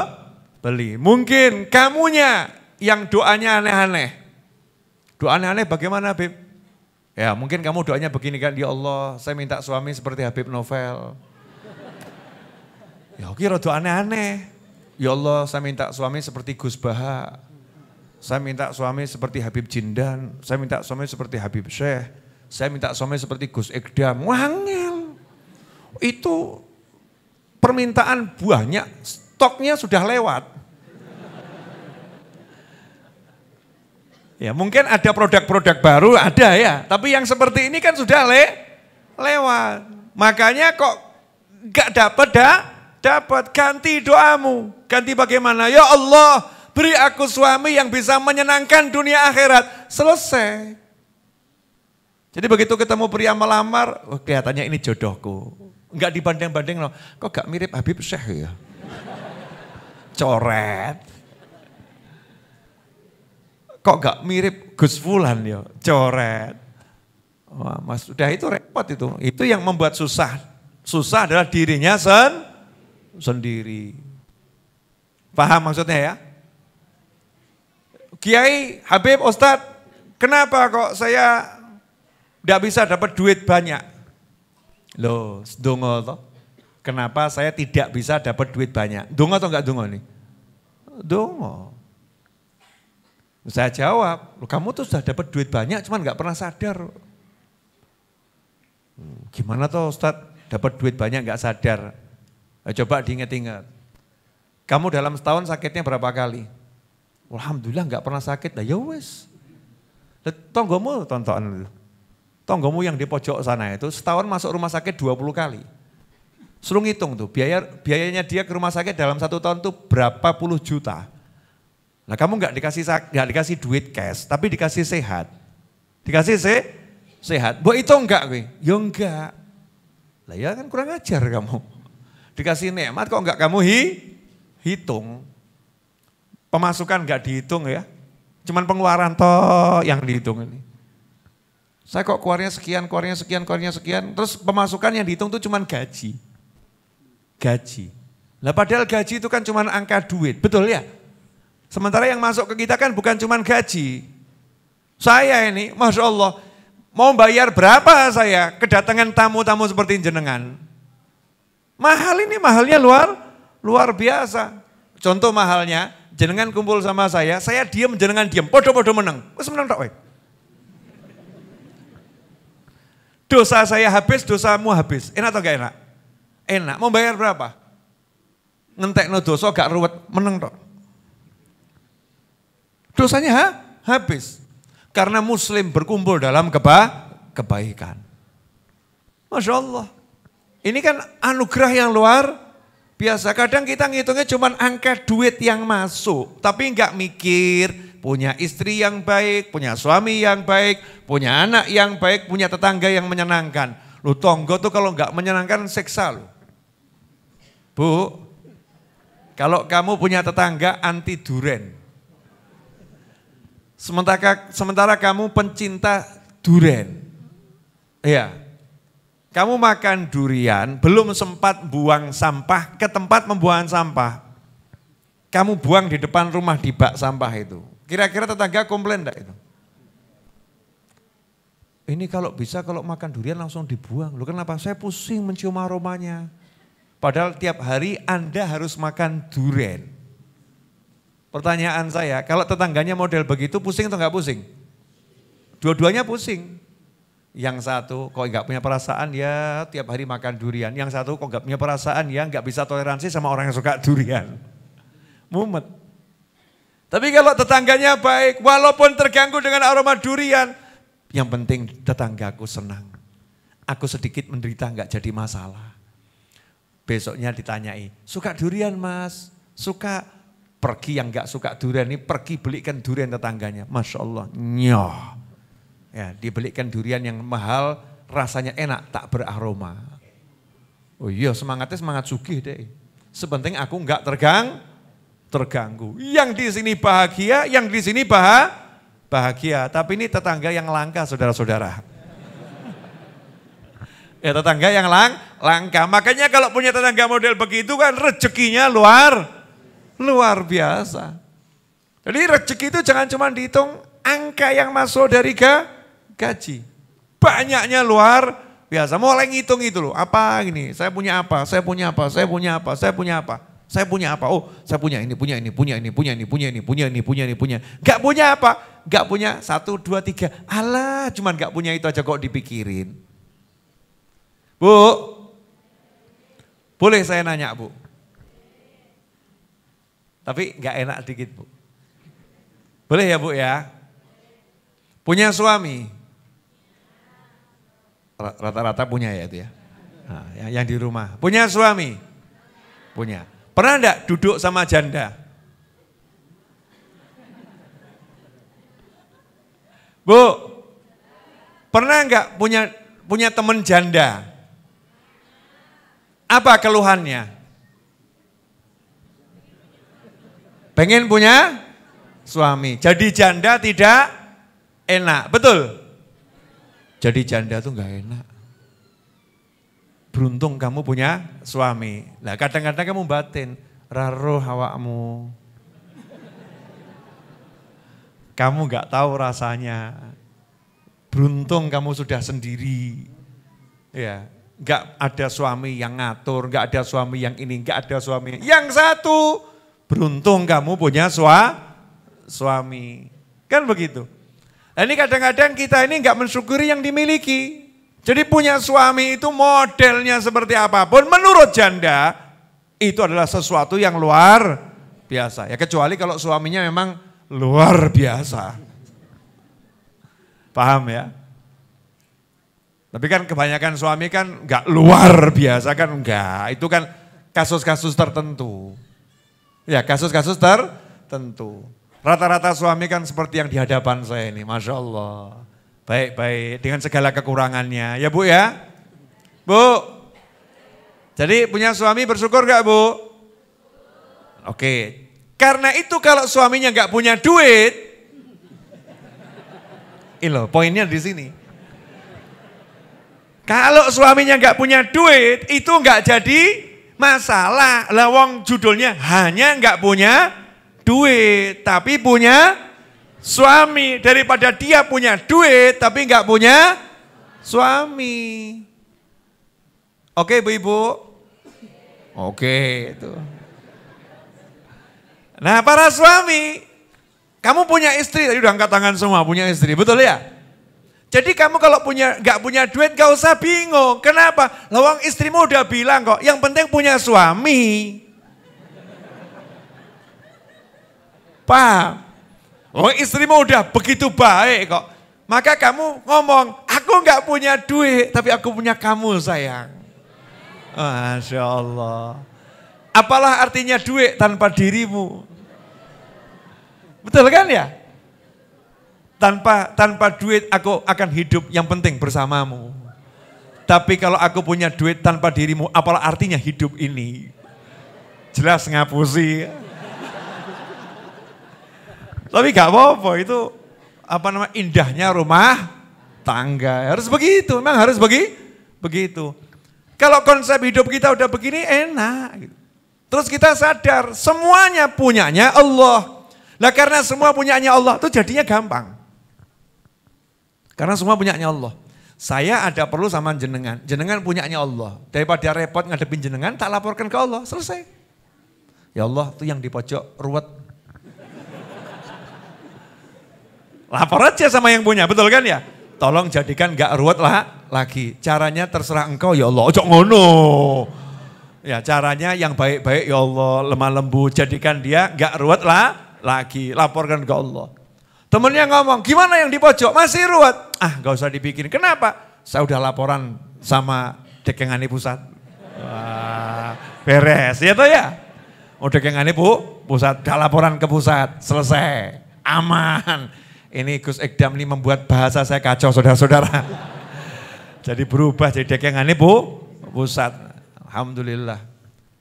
beli. Mungkin kamunya yang doanya aneh-aneh. Doa aneh-aneh bagaimana, Habib? Ya, mungkin kamu doanya begini kan, ya Allah, saya minta suami seperti Habib Novel. Ya, oke, doa aneh-aneh. Ya Allah, saya minta suami seperti Gus Baha. Saya minta suami seperti Habib Jindan. Saya minta suami seperti Habib Syekh. Saya minta suami seperti Gus Ekdam. Wangel itu permintaan buahnya stoknya sudah lewat. Ya, mungkin ada produk-produk baru ada ya, tapi yang seperti ini kan sudah le lewat. Makanya kok gak dapat dah? Dapat ganti doamu. Ganti bagaimana? Ya Allah, beri aku suami yang bisa menyenangkan dunia akhirat. Selesai. Jadi begitu ketemu pria melamar, oh, kelihatannya ini jodohku nggak dibanding-banding loh. Kok gak mirip Habib Syekh ya? Coret. Kok gak mirip Gus Fulan ya? Coret. Wah, Mas udah itu repot itu. Itu yang membuat susah. Susah adalah dirinya sen sendiri. Paham maksudnya ya? Kiai, Habib, Ustadz, kenapa kok saya tidak bisa dapat duit banyak? Loh, dungo toh. Kenapa saya tidak bisa dapat duit banyak? Dongo atau enggak dongo nih? Dongo. Saya jawab, Loh, kamu tuh sudah dapat duit banyak cuman enggak pernah sadar. Hmm, gimana toh Ustaz, dapat duit banyak enggak sadar? Nah, coba diingat-ingat. Kamu dalam setahun sakitnya berapa kali? Alhamdulillah enggak pernah sakit. Lah ya wes. Tonggomu tontonan Tonggomu yang di pojok sana itu setahun masuk rumah sakit 20 kali. Suruh ngitung tuh, biaya biayanya dia ke rumah sakit dalam satu tahun tuh berapa puluh juta. Nah kamu nggak dikasih nggak dikasih duit cash, tapi dikasih sehat. Dikasih se sehat. Buat itu enggak gue? Ya enggak. Lah ya kan kurang ajar kamu. Dikasih nikmat kok enggak kamu hi hitung. Pemasukan enggak dihitung ya. Cuman pengeluaran toh yang dihitung ini. Saya kok keluarnya sekian, keluarnya sekian, keluarnya sekian. Terus pemasukan yang dihitung itu cuma gaji. Gaji. Lah padahal gaji itu kan cuma angka duit, betul ya? Sementara yang masuk ke kita kan bukan cuma gaji. Saya ini, Masya Allah, mau bayar berapa saya kedatangan tamu-tamu seperti jenengan? Mahal ini mahalnya luar luar biasa. Contoh mahalnya, jenengan kumpul sama saya, saya diam jenengan diam, podo-podo menang. Wes menang tak Dosa saya habis, dosamu habis. Enak atau gak enak? Enak. Mau bayar berapa? Ngentek no dosa gak ruwet, meneng toh. Dosanya ha? habis. Karena muslim berkumpul dalam keba kebaikan. Masya Allah. Ini kan anugerah yang luar biasa. Kadang kita ngitungnya cuma angka duit yang masuk. Tapi nggak mikir punya istri yang baik, punya suami yang baik, punya anak yang baik, punya tetangga yang menyenangkan. Lu tonggo tuh kalau nggak menyenangkan seksa lu. Bu, kalau kamu punya tetangga anti duren. Sementara, sementara kamu pencinta duren. Iya. Kamu makan durian, belum sempat buang sampah ke tempat pembuangan sampah. Kamu buang di depan rumah di bak sampah itu. Kira-kira tetangga komplain enggak itu? Ini kalau bisa kalau makan durian langsung dibuang. Loh kenapa? Saya pusing mencium aromanya. Padahal tiap hari Anda harus makan durian. Pertanyaan saya, kalau tetangganya model begitu pusing atau enggak pusing? Dua-duanya pusing. Yang satu kok enggak punya perasaan ya tiap hari makan durian. Yang satu kok enggak punya perasaan ya enggak bisa toleransi sama orang yang suka durian. Mumet. Tapi kalau tetangganya baik, walaupun terganggu dengan aroma durian, yang penting tetanggaku senang. Aku sedikit menderita nggak jadi masalah. Besoknya ditanyai, suka durian mas? Suka pergi yang nggak suka durian ini pergi belikan durian tetangganya. Masya Allah, nyoh. Ya, dibelikan durian yang mahal, rasanya enak, tak beraroma. Oh iya, semangatnya semangat sugih deh. Sebenteng aku nggak tergang, terganggu. Yang di sini bahagia, yang di sini bah bahagia. Tapi ini tetangga yang langka saudara-saudara. ya tetangga yang lang langka. Makanya kalau punya tetangga model begitu kan rezekinya luar luar biasa. Jadi rezeki itu jangan cuma dihitung angka yang masuk dari ke gaji. Banyaknya luar biasa. Mulai ngitung itu loh. Apa ini? Saya punya apa? Saya punya apa? Saya punya apa? Saya punya apa? Saya punya apa? Saya punya apa? Oh, saya punya ini, punya ini, punya ini, punya ini, punya ini, punya ini, punya ini, punya. Gak punya apa? Gak punya satu, dua, tiga. Allah, cuman gak punya itu aja kok dipikirin. Bu, boleh saya nanya bu? Tapi gak enak dikit bu. Boleh ya bu ya? Punya suami? Rata-rata punya ya itu ya. Nah, ya, yang di rumah. Punya suami? Punya. Pernah enggak duduk sama janda? Bu, pernah enggak punya punya teman janda? Apa keluhannya? Pengen punya suami. Jadi janda tidak enak, betul? Jadi janda tuh enggak enak beruntung kamu punya suami. Nah kadang-kadang kamu batin, raro hawakmu. Kamu gak tahu rasanya. Beruntung kamu sudah sendiri. Ya, gak ada suami yang ngatur, gak ada suami yang ini, gak ada suami. Yang satu, beruntung kamu punya sua, suami. Kan begitu. Nah, ini kadang-kadang kita ini nggak mensyukuri yang dimiliki. Jadi punya suami itu modelnya seperti apapun menurut janda itu adalah sesuatu yang luar biasa. Ya kecuali kalau suaminya memang luar biasa. Paham ya? Tapi kan kebanyakan suami kan nggak luar biasa kan nggak. Itu kan kasus-kasus tertentu. Ya kasus-kasus tertentu. Rata-rata suami kan seperti yang di hadapan saya ini, Masya Allah. Baik-baik, dengan segala kekurangannya. Ya Bu ya? Bu, jadi punya suami bersyukur gak Bu? Oke, karena itu kalau suaminya gak punya duit, ilo poinnya di sini. Kalau suaminya gak punya duit, itu gak jadi masalah. Lawang judulnya hanya gak punya duit, tapi punya suami daripada dia punya duit tapi nggak punya suami. Oke ibu-ibu? Oke itu. Nah para suami, kamu punya istri, tadi udah angkat tangan semua punya istri, betul ya? Jadi kamu kalau punya nggak punya duit gak usah bingung. Kenapa? Lawang istrimu udah bilang kok, yang penting punya suami. Paham? Oh istrimu udah begitu baik kok. Maka kamu ngomong, aku nggak punya duit, tapi aku punya kamu sayang. Masya Allah. Apalah artinya duit tanpa dirimu. Betul kan ya? Tanpa tanpa duit aku akan hidup yang penting bersamamu. Tapi kalau aku punya duit tanpa dirimu, apalah artinya hidup ini? Jelas ngapusi. Tapi gak apa-apa itu apa nama indahnya rumah tangga. Harus begitu, memang harus begi begitu. Kalau konsep hidup kita udah begini enak. Terus kita sadar semuanya punyanya Allah. Nah karena semua punyanya Allah itu jadinya gampang. Karena semua punyanya Allah. Saya ada perlu sama jenengan. Jenengan punyanya Allah. Daripada repot ngadepin jenengan, tak laporkan ke Allah. Selesai. Ya Allah, itu yang di pojok ruwet Lapor aja sama yang punya, betul kan ya? Tolong jadikan gak ruwet lah lagi. Caranya terserah engkau ya Allah, ojo ngono. Ya caranya yang baik-baik ya Allah, lemah lembut. Jadikan dia gak ruwet lah lagi. Laporkan ke Allah. Temennya ngomong, gimana yang di pojok? Masih ruwet. Ah gak usah dibikin, kenapa? Saya udah laporan sama dekengani pusat. beres ya tuh ya. Oh, udah dekengani bu, pusat, gak laporan ke pusat, selesai, aman ini Gus Ekdam ini membuat bahasa saya kacau saudara-saudara. jadi berubah jadi ini bu, pusat. Alhamdulillah.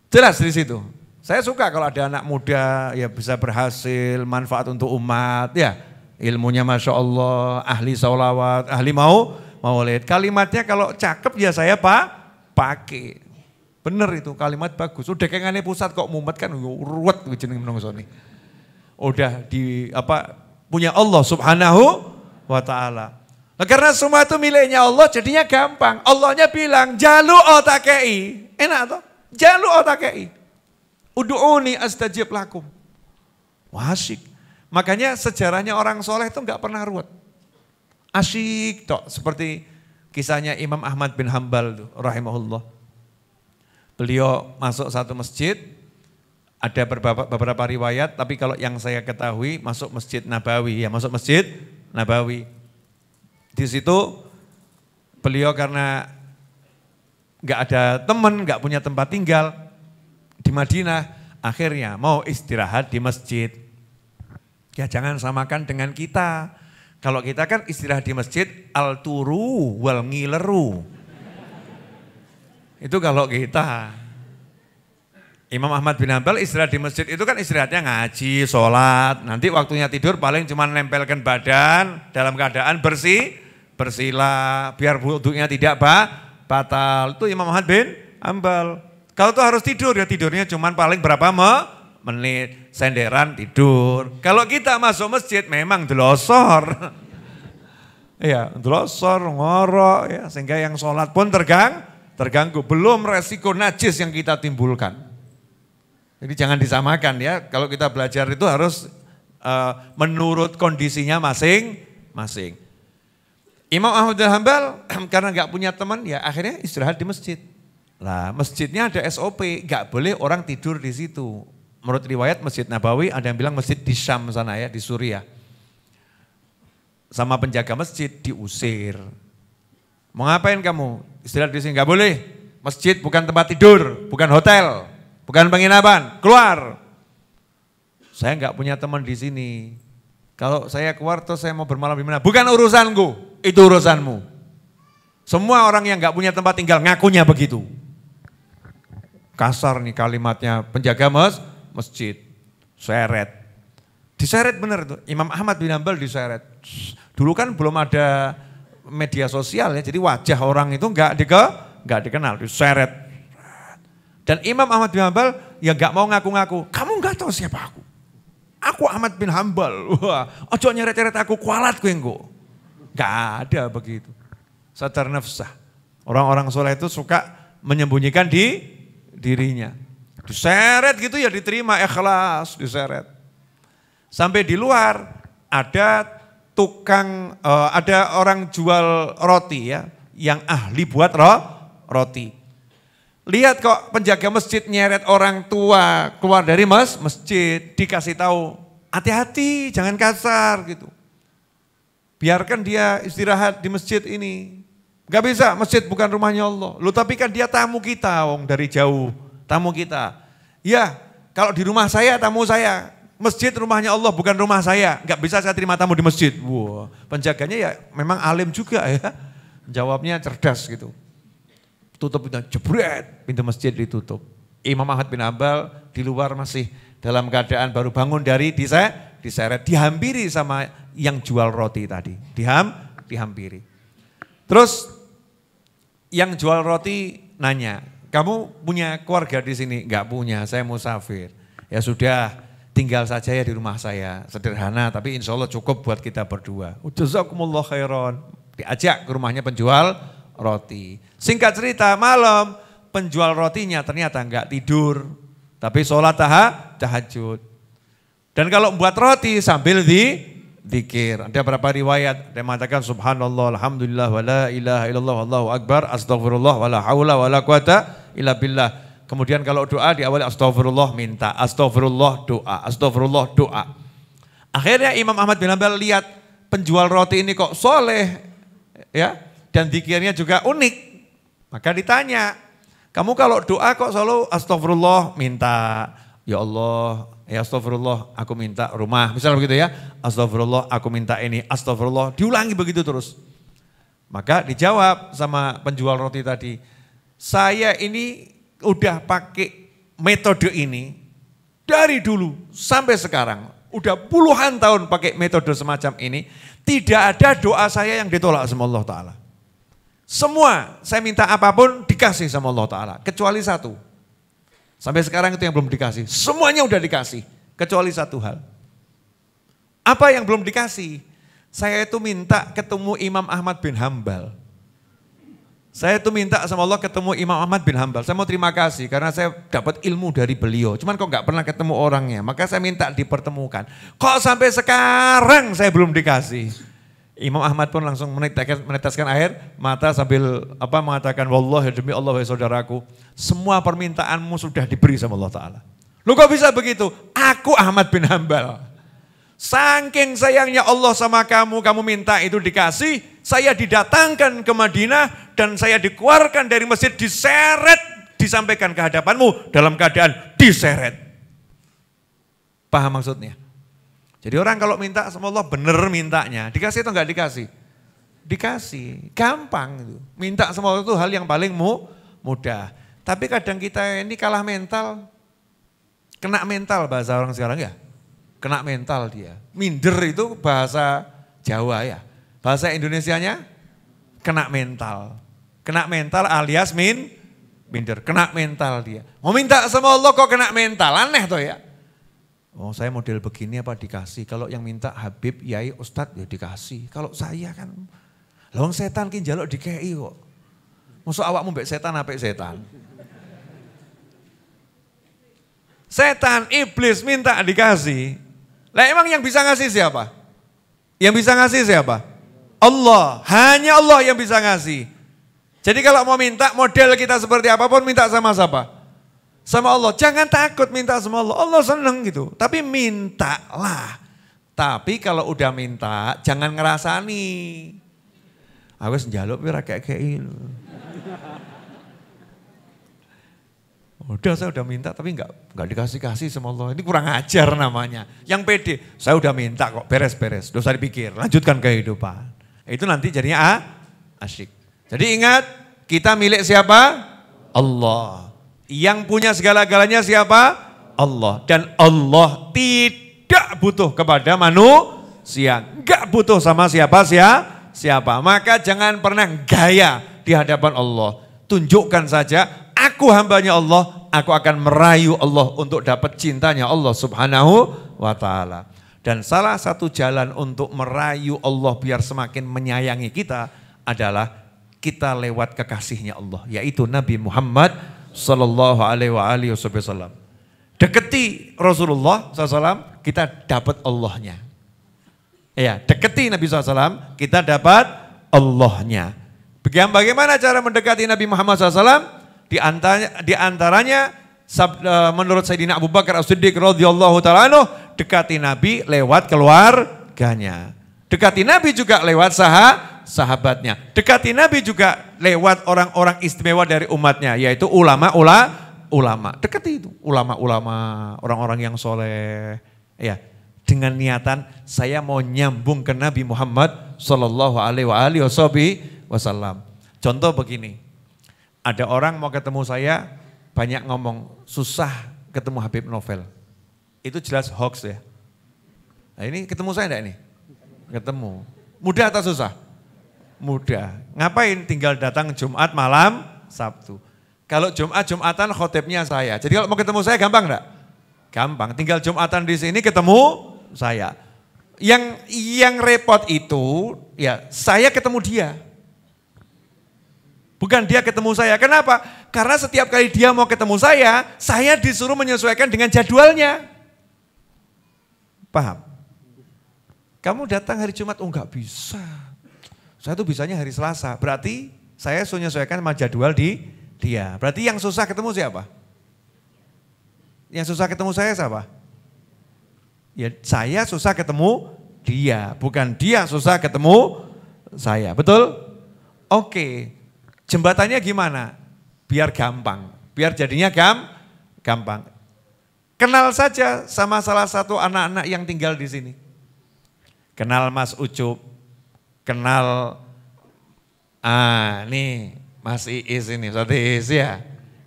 Jelas di situ. Saya suka kalau ada anak muda ya bisa berhasil, manfaat untuk umat ya. Ilmunya Masya Allah, ahli sholawat, ahli mau, mau lihat. Kalimatnya kalau cakep ya saya pak, pakai. Bener itu kalimat bagus. Udah kayak pusat kok mumet kan ya ruwet jeneng menungso Udah di apa punya Allah Subhanahu wa taala. Nah, karena semua itu miliknya Allah jadinya gampang. Allahnya bilang, "Jalu otakei." Enak atau? Jalu otakei. Udu'uni astajib lakum. Wah, asyik. Makanya sejarahnya orang soleh itu nggak pernah ruwet. Asyik tok seperti kisahnya Imam Ahmad bin Hambal rahimahullah. Beliau masuk satu masjid, ada beberapa, beberapa riwayat, tapi kalau yang saya ketahui masuk masjid Nabawi, ya masuk masjid Nabawi. Di situ beliau karena nggak ada teman, nggak punya tempat tinggal di Madinah, akhirnya mau istirahat di masjid. Ya jangan samakan dengan kita. Kalau kita kan istirahat di masjid, al turu, wal ngileru. Itu kalau kita. Imam Ahmad bin Hambal istirahat di masjid itu kan istirahatnya ngaji, sholat. Nanti waktunya tidur paling cuma nempelkan badan dalam keadaan bersih, bersila, biar wudhunya tidak bah, batal. Itu Imam Ahmad bin Hambal. Kalau itu harus tidur ya tidurnya cuma paling berapa me? menit, senderan tidur. Kalau kita masuk masjid memang delosor. iya delosor, ngorok ya, sehingga yang sholat pun tergang, terganggu. Belum resiko najis yang kita timbulkan. Jadi jangan disamakan ya, kalau kita belajar itu harus uh, menurut kondisinya masing-masing. Imam Ahmad al Hambal karena nggak punya teman ya akhirnya istirahat di masjid. Lah masjidnya ada SOP, nggak boleh orang tidur di situ. Menurut riwayat Masjid Nabawi ada yang bilang masjid di Syam sana ya, di Suriah. Sama penjaga masjid diusir. Mau ngapain kamu? Istirahat di sini nggak boleh. Masjid bukan tempat tidur, bukan hotel. Bukan penginapan, keluar. Saya nggak punya teman di sini. Kalau saya keluar terus saya mau bermalam di mana? Bukan urusanku, itu urusanmu. Semua orang yang nggak punya tempat tinggal ngakunya begitu. Kasar nih kalimatnya penjaga mas, masjid, seret. Diseret benar itu. Imam Ahmad bin Hambal diseret. Dulu kan belum ada media sosial ya, jadi wajah orang itu nggak dike, nggak dikenal, diseret dan Imam Ahmad bin Hambal ya gak mau ngaku-ngaku. Kamu gak tahu siapa aku. Aku Ahmad bin Hambal. Wah, ojo nyeret-nyeret aku kualat gue enggak. Gak ada begitu. Sadar nafsah. Orang-orang soleh itu suka menyembunyikan di dirinya. Diseret gitu ya diterima ikhlas, diseret. Sampai di luar ada tukang, eh, ada orang jual roti ya, yang ahli buat roh, roti Lihat kok penjaga masjid nyeret orang tua keluar dari mas, masjid, dikasih tahu, hati-hati, jangan kasar gitu. Biarkan dia istirahat di masjid ini. Gak bisa, masjid bukan rumahnya Allah. Lu tapi kan dia tamu kita, wong dari jauh, tamu kita. Ya, kalau di rumah saya, tamu saya. Masjid rumahnya Allah, bukan rumah saya. Gak bisa saya terima tamu di masjid. Wah, wow, penjaganya ya memang alim juga ya. Jawabnya cerdas gitu tutup pintu, jebret, pintu masjid ditutup. Imam Ahmad bin Ambal di luar masih dalam keadaan baru bangun dari dise, diseret, dihampiri sama yang jual roti tadi. Diham, dihampiri. Terus yang jual roti nanya, kamu punya keluarga di sini? Enggak punya, saya mau musafir. Ya sudah, tinggal saja ya di rumah saya. Sederhana, tapi insya Allah cukup buat kita berdua. Jazakumullah khairan. Diajak ke rumahnya penjual roti. Singkat cerita malam penjual rotinya ternyata enggak tidur. Tapi sholat taha, tahajud. Dan kalau membuat roti sambil di dikir. Ada beberapa riwayat yang mengatakan subhanallah, alhamdulillah, wala ilaha illallah, allahu akbar, astagfirullah, wala haula, wala quwata, illa billah. Kemudian kalau doa di awal astagfirullah minta, astagfirullah doa, astagfirullah doa. Akhirnya Imam Ahmad bin Hanbal lihat penjual roti ini kok soleh, ya dan zikirnya juga unik. Maka ditanya, kamu kalau doa kok selalu astagfirullah minta, ya Allah, ya astagfirullah aku minta rumah, misalnya begitu ya, astagfirullah aku minta ini, astagfirullah, diulangi begitu terus. Maka dijawab sama penjual roti tadi, saya ini udah pakai metode ini dari dulu sampai sekarang, udah puluhan tahun pakai metode semacam ini, tidak ada doa saya yang ditolak sama Allah Ta'ala. Semua saya minta apapun dikasih sama Allah Ta'ala. Kecuali satu. Sampai sekarang itu yang belum dikasih. Semuanya udah dikasih. Kecuali satu hal. Apa yang belum dikasih? Saya itu minta ketemu Imam Ahmad bin Hambal. Saya itu minta sama Allah ketemu Imam Ahmad bin Hambal. Saya mau terima kasih karena saya dapat ilmu dari beliau. Cuman kok nggak pernah ketemu orangnya. Maka saya minta dipertemukan. Kok sampai sekarang saya belum dikasih? Imam Ahmad pun langsung meneteskan meneteskan air mata sambil apa mengatakan wallahi demi Allah ya saudaraku, semua permintaanmu sudah diberi sama Allah taala. Lu kok bisa begitu? Aku Ahmad bin Hambal. Saking sayangnya Allah sama kamu, kamu minta itu dikasih, saya didatangkan ke Madinah dan saya dikeluarkan dari masjid diseret disampaikan ke hadapanmu dalam keadaan diseret. Paham maksudnya? Jadi orang kalau minta sama Allah bener mintanya. Dikasih atau enggak dikasih? Dikasih. Gampang. Itu. Minta sama Allah itu hal yang paling mudah. Tapi kadang kita ini kalah mental. Kena mental bahasa orang sekarang ya. Kena mental dia. Minder itu bahasa Jawa ya. Bahasa Indonesianya kena mental. Kena mental alias min minder. Kena mental dia. Mau minta sama Allah kok kena mental. Aneh tuh ya. Oh saya model begini apa dikasih. Kalau yang minta Habib, Yai, Ustadz ya dikasih. Kalau saya kan, lawan setan kini jaluk di KI, kok. Masuk awak mbek setan apa setan? Setan, iblis minta dikasih. Lah emang yang bisa ngasih siapa? Yang bisa ngasih siapa? Allah, hanya Allah yang bisa ngasih. Jadi kalau mau minta model kita seperti apapun minta sama siapa? sama Allah. Jangan takut minta sama Allah. Allah seneng gitu. Tapi mintalah. Tapi kalau udah minta, jangan ngerasani. Aku senjaluk pira kayak kayak Udah saya udah minta tapi nggak nggak dikasih-kasih sama Allah. Ini kurang ajar namanya. Yang pede, saya udah minta kok beres-beres. Dosa dipikir, lanjutkan kehidupan. Itu nanti jadinya a ah, asyik. Jadi ingat, kita milik siapa? Allah. Yang punya segala-galanya siapa? Allah. Dan Allah tidak butuh kepada manusia. Enggak butuh sama siapa sih Siapa? Maka jangan pernah gaya di hadapan Allah. Tunjukkan saja, aku hambanya Allah, aku akan merayu Allah untuk dapat cintanya Allah subhanahu wa ta'ala. Dan salah satu jalan untuk merayu Allah biar semakin menyayangi kita adalah kita lewat kekasihnya Allah, yaitu Nabi Muhammad Sallallahu alaihi wa alihi wasallam. Deketi Rasulullah SAW, kita dapat Allahnya. Ya, dekati Nabi SAW, kita dapat Allahnya. Bagaimana cara mendekati Nabi Muhammad SAW? Di antaranya, di antaranya e, menurut Sayyidina Abu Bakar As-Siddiq radhiyallahu taala dekati Nabi lewat keluarganya. Dekati Nabi juga lewat sahabat sahabatnya. Dekati Nabi juga lewat orang-orang istimewa dari umatnya, yaitu ulama-ulama. Ulama, dekati itu ulama-ulama, orang-orang yang soleh. Ya, dengan niatan saya mau nyambung ke Nabi Muhammad Shallallahu Alaihi Wasallam. Contoh begini, ada orang mau ketemu saya banyak ngomong susah ketemu Habib Novel. Itu jelas hoax ya. Nah, ini ketemu saya enggak ini? Ketemu. Mudah atau susah? mudah. Ngapain tinggal datang Jumat malam Sabtu. Kalau Jumat Jumatan khotibnya saya. Jadi kalau mau ketemu saya gampang enggak? Gampang. Tinggal Jumatan di sini ketemu saya. Yang yang repot itu ya saya ketemu dia. Bukan dia ketemu saya. Kenapa? Karena setiap kali dia mau ketemu saya, saya disuruh menyesuaikan dengan jadwalnya. Paham? Kamu datang hari Jumat, oh enggak bisa. Saya tuh bisanya hari Selasa. Berarti saya menyesuaikan sama jadwal di dia. Berarti yang susah ketemu siapa? Yang susah ketemu saya siapa? Ya saya susah ketemu dia, bukan dia susah ketemu saya. Betul? Oke. Jembatannya gimana? Biar gampang. Biar jadinya gam gampang. Kenal saja sama salah satu anak-anak yang tinggal di sini. Kenal Mas Ucup, kenal ah nih Mas Iis ini, Ustaz Iis ya.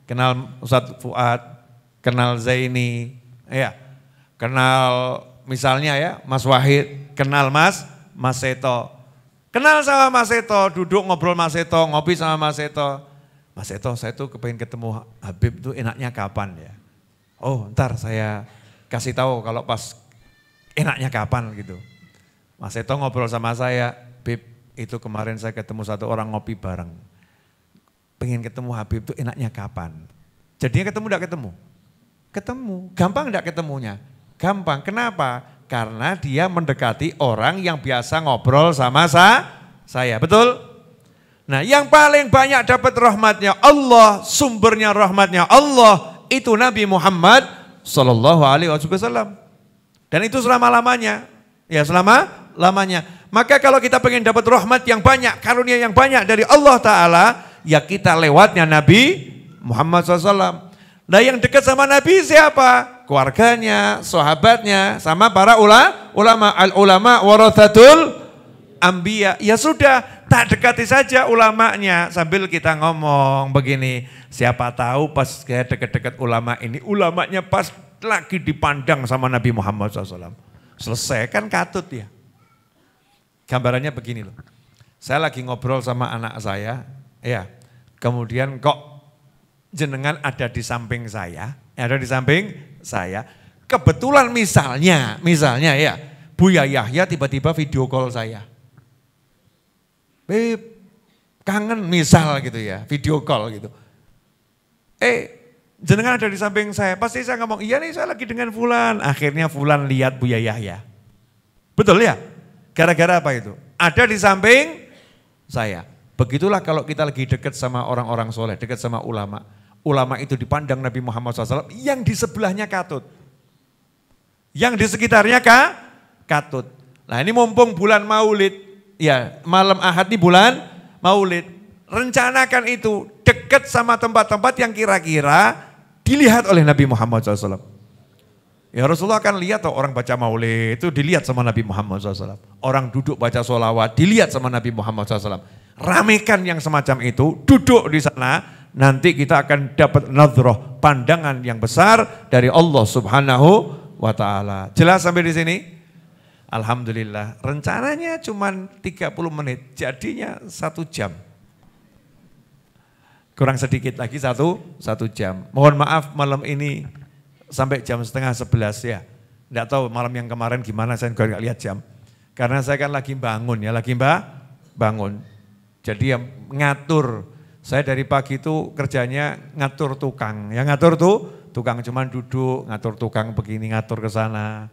Kenal Ustaz Fuad, kenal Zaini, ya. Kenal misalnya ya Mas Wahid, kenal Mas Mas Seto. Kenal sama Mas Seto, duduk ngobrol Mas Seto, ngopi sama Mas Seto. Mas Seto, saya tuh kepengen ketemu Habib tuh enaknya kapan ya? Oh, ntar saya kasih tahu kalau pas enaknya kapan gitu. Mas Seto ngobrol sama saya, Habib itu kemarin saya ketemu satu orang ngopi bareng. Pengen ketemu Habib itu enaknya kapan? Jadinya ketemu enggak ketemu? Ketemu. Gampang enggak ketemunya? Gampang. Kenapa? Karena dia mendekati orang yang biasa ngobrol sama sa, saya. Betul? Nah yang paling banyak dapat rahmatnya Allah, sumbernya rahmatnya Allah itu Nabi Muhammad Sallallahu Alaihi Wasallam. Dan itu selama-lamanya. Ya selama lamanya. Maka kalau kita pengen dapat rahmat yang banyak, karunia yang banyak dari Allah Ta'ala, ya kita lewatnya Nabi Muhammad SAW. Nah yang dekat sama Nabi siapa? Keluarganya, sahabatnya, sama para ula, ulama. Al-ulama warathatul ambia. Ya sudah, tak dekati saja ulamanya sambil kita ngomong begini. Siapa tahu pas kayak dekat-dekat ulama ini, ulamanya pas lagi dipandang sama Nabi Muhammad SAW. Selesai kan katut ya. Gambarannya begini loh. Saya lagi ngobrol sama anak saya, ya. Kemudian kok jenengan ada di samping saya, ada di samping saya. Kebetulan misalnya, misalnya ya, Buya Yahya tiba-tiba video call saya. Beb, kangen misal gitu ya, video call gitu. Eh, jenengan ada di samping saya, pasti saya ngomong, iya nih saya lagi dengan Fulan. Akhirnya Fulan lihat Buya Yahya. Betul ya? Gara-gara apa itu? Ada di samping saya. Begitulah kalau kita lagi dekat sama orang-orang soleh, dekat sama ulama. Ulama itu dipandang Nabi Muhammad SAW yang di sebelahnya katut. Yang di sekitarnya ka katut. Nah ini mumpung bulan maulid, ya malam ahad ini bulan maulid. Rencanakan itu dekat sama tempat-tempat yang kira-kira dilihat oleh Nabi Muhammad SAW. Ya Rasulullah akan lihat tuh orang baca maulid itu dilihat sama Nabi Muhammad SAW. Orang duduk baca sholawat dilihat sama Nabi Muhammad SAW. Ramekan yang semacam itu, duduk di sana, nanti kita akan dapat nadroh pandangan yang besar dari Allah Subhanahu wa taala. Jelas sampai di sini? Alhamdulillah. Rencananya cuma 30 menit, jadinya satu jam. Kurang sedikit lagi satu, satu jam. Mohon maaf malam ini sampai jam setengah sebelas ya. Tidak tahu malam yang kemarin gimana, saya juga nggak lihat jam. Karena saya kan lagi bangun ya, lagi mbak bangun. Jadi yang ngatur, saya dari pagi itu kerjanya ngatur tukang. Yang ngatur tuh tukang cuman duduk, ngatur tukang begini, ngatur ke sana.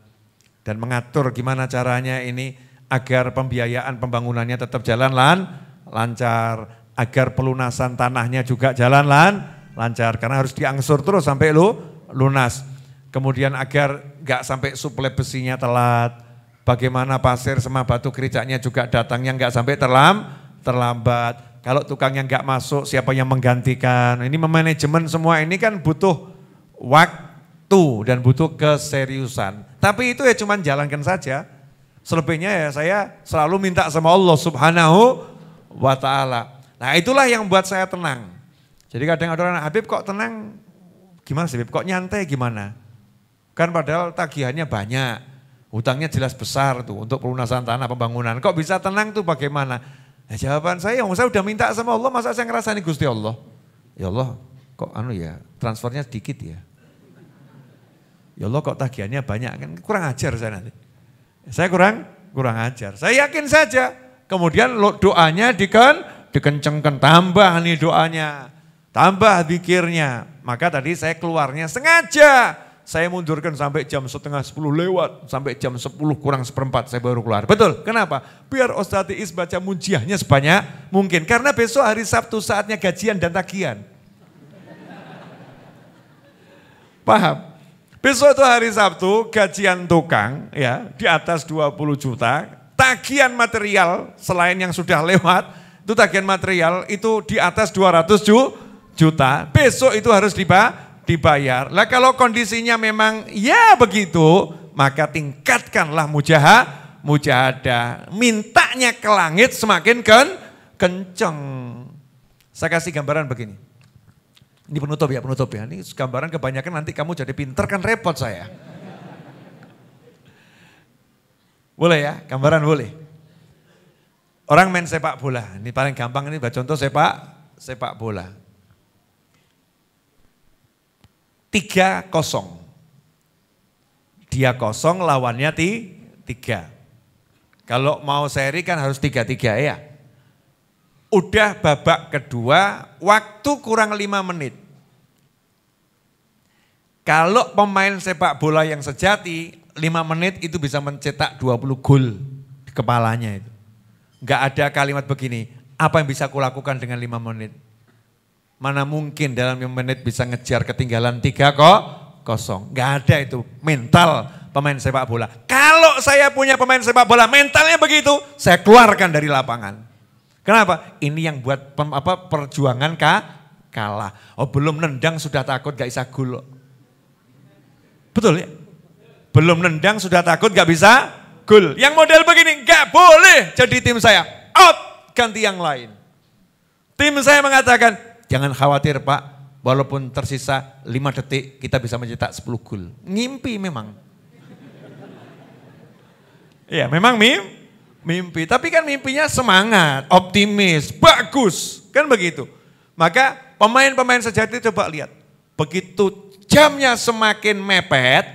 Dan mengatur gimana caranya ini agar pembiayaan pembangunannya tetap jalan lan, lancar. Agar pelunasan tanahnya juga jalan lan, lancar. Karena harus diangsur terus sampai lu lunas. Kemudian agar nggak sampai suplai besinya telat, bagaimana pasir sama batu kericaknya juga datangnya nggak sampai terlam, terlambat. Kalau tukangnya nggak masuk, siapa yang menggantikan? Ini memanajemen semua ini kan butuh waktu dan butuh keseriusan. Tapi itu ya cuman jalankan saja. Selebihnya ya saya selalu minta sama Allah Subhanahu wa taala. Nah, itulah yang buat saya tenang. Jadi kadang ada orang Habib kok tenang Gimana sih Kok nyantai gimana? Kan padahal tagihannya banyak. Hutangnya jelas besar tuh untuk pelunasan tanah pembangunan. Kok bisa tenang tuh bagaimana? Nah, jawaban saya, yang saya udah minta sama Allah, masa saya ngerasa ngerasani Gusti Allah? Ya Allah, kok anu ya, transfernya sedikit ya. Ya Allah kok tagihannya banyak kan kurang ajar saya nanti. Saya kurang kurang ajar. Saya yakin saja. Kemudian doanya diken dikencengkan tambah nih doanya. Tambah zikirnya. Maka tadi saya keluarnya sengaja. Saya mundurkan sampai jam setengah sepuluh lewat. Sampai jam sepuluh kurang seperempat saya baru keluar. Betul, kenapa? Biar Ustadz baca munciahnya sebanyak mungkin. Karena besok hari Sabtu saatnya gajian dan tagihan. Paham? Besok itu hari Sabtu, gajian tukang ya di atas 20 juta, tagihan material selain yang sudah lewat, itu tagihan material itu di atas 200 juta juta, besok itu harus dibayar. Lah kalau kondisinya memang ya begitu, maka tingkatkanlah mujaha, mujahadah Mintanya ke langit semakin ken, kenceng. Saya kasih gambaran begini. Ini penutup ya, penutup ya. Ini gambaran kebanyakan nanti kamu jadi pinter kan repot saya. Boleh ya, gambaran boleh. Orang main sepak bola, ini paling gampang ini contoh sepak sepak bola. tiga kosong. Dia kosong lawannya ti, tiga. Kalau mau seri kan harus tiga-tiga ya. Udah babak kedua, waktu kurang lima menit. Kalau pemain sepak bola yang sejati, lima menit itu bisa mencetak 20 gol di kepalanya itu. Enggak ada kalimat begini, apa yang bisa kulakukan dengan lima menit? Mana mungkin dalam 5 menit bisa ngejar ketinggalan tiga kok kosong. Gak ada itu mental pemain sepak bola. Kalau saya punya pemain sepak bola mentalnya begitu, saya keluarkan dari lapangan. Kenapa? Ini yang buat pem, apa perjuangan kah? kalah. Oh belum nendang sudah takut gak bisa gul. Betul ya? Belum nendang sudah takut gak bisa gul. Yang model begini gak boleh jadi tim saya. Out ganti yang lain. Tim saya mengatakan Jangan khawatir Pak, walaupun tersisa 5 detik kita bisa mencetak 10 gol. Ngimpi memang. ya memang mim, mimpi. Tapi kan mimpinya semangat, optimis, bagus. Kan begitu. Maka pemain-pemain sejati coba lihat. Begitu jamnya semakin mepet,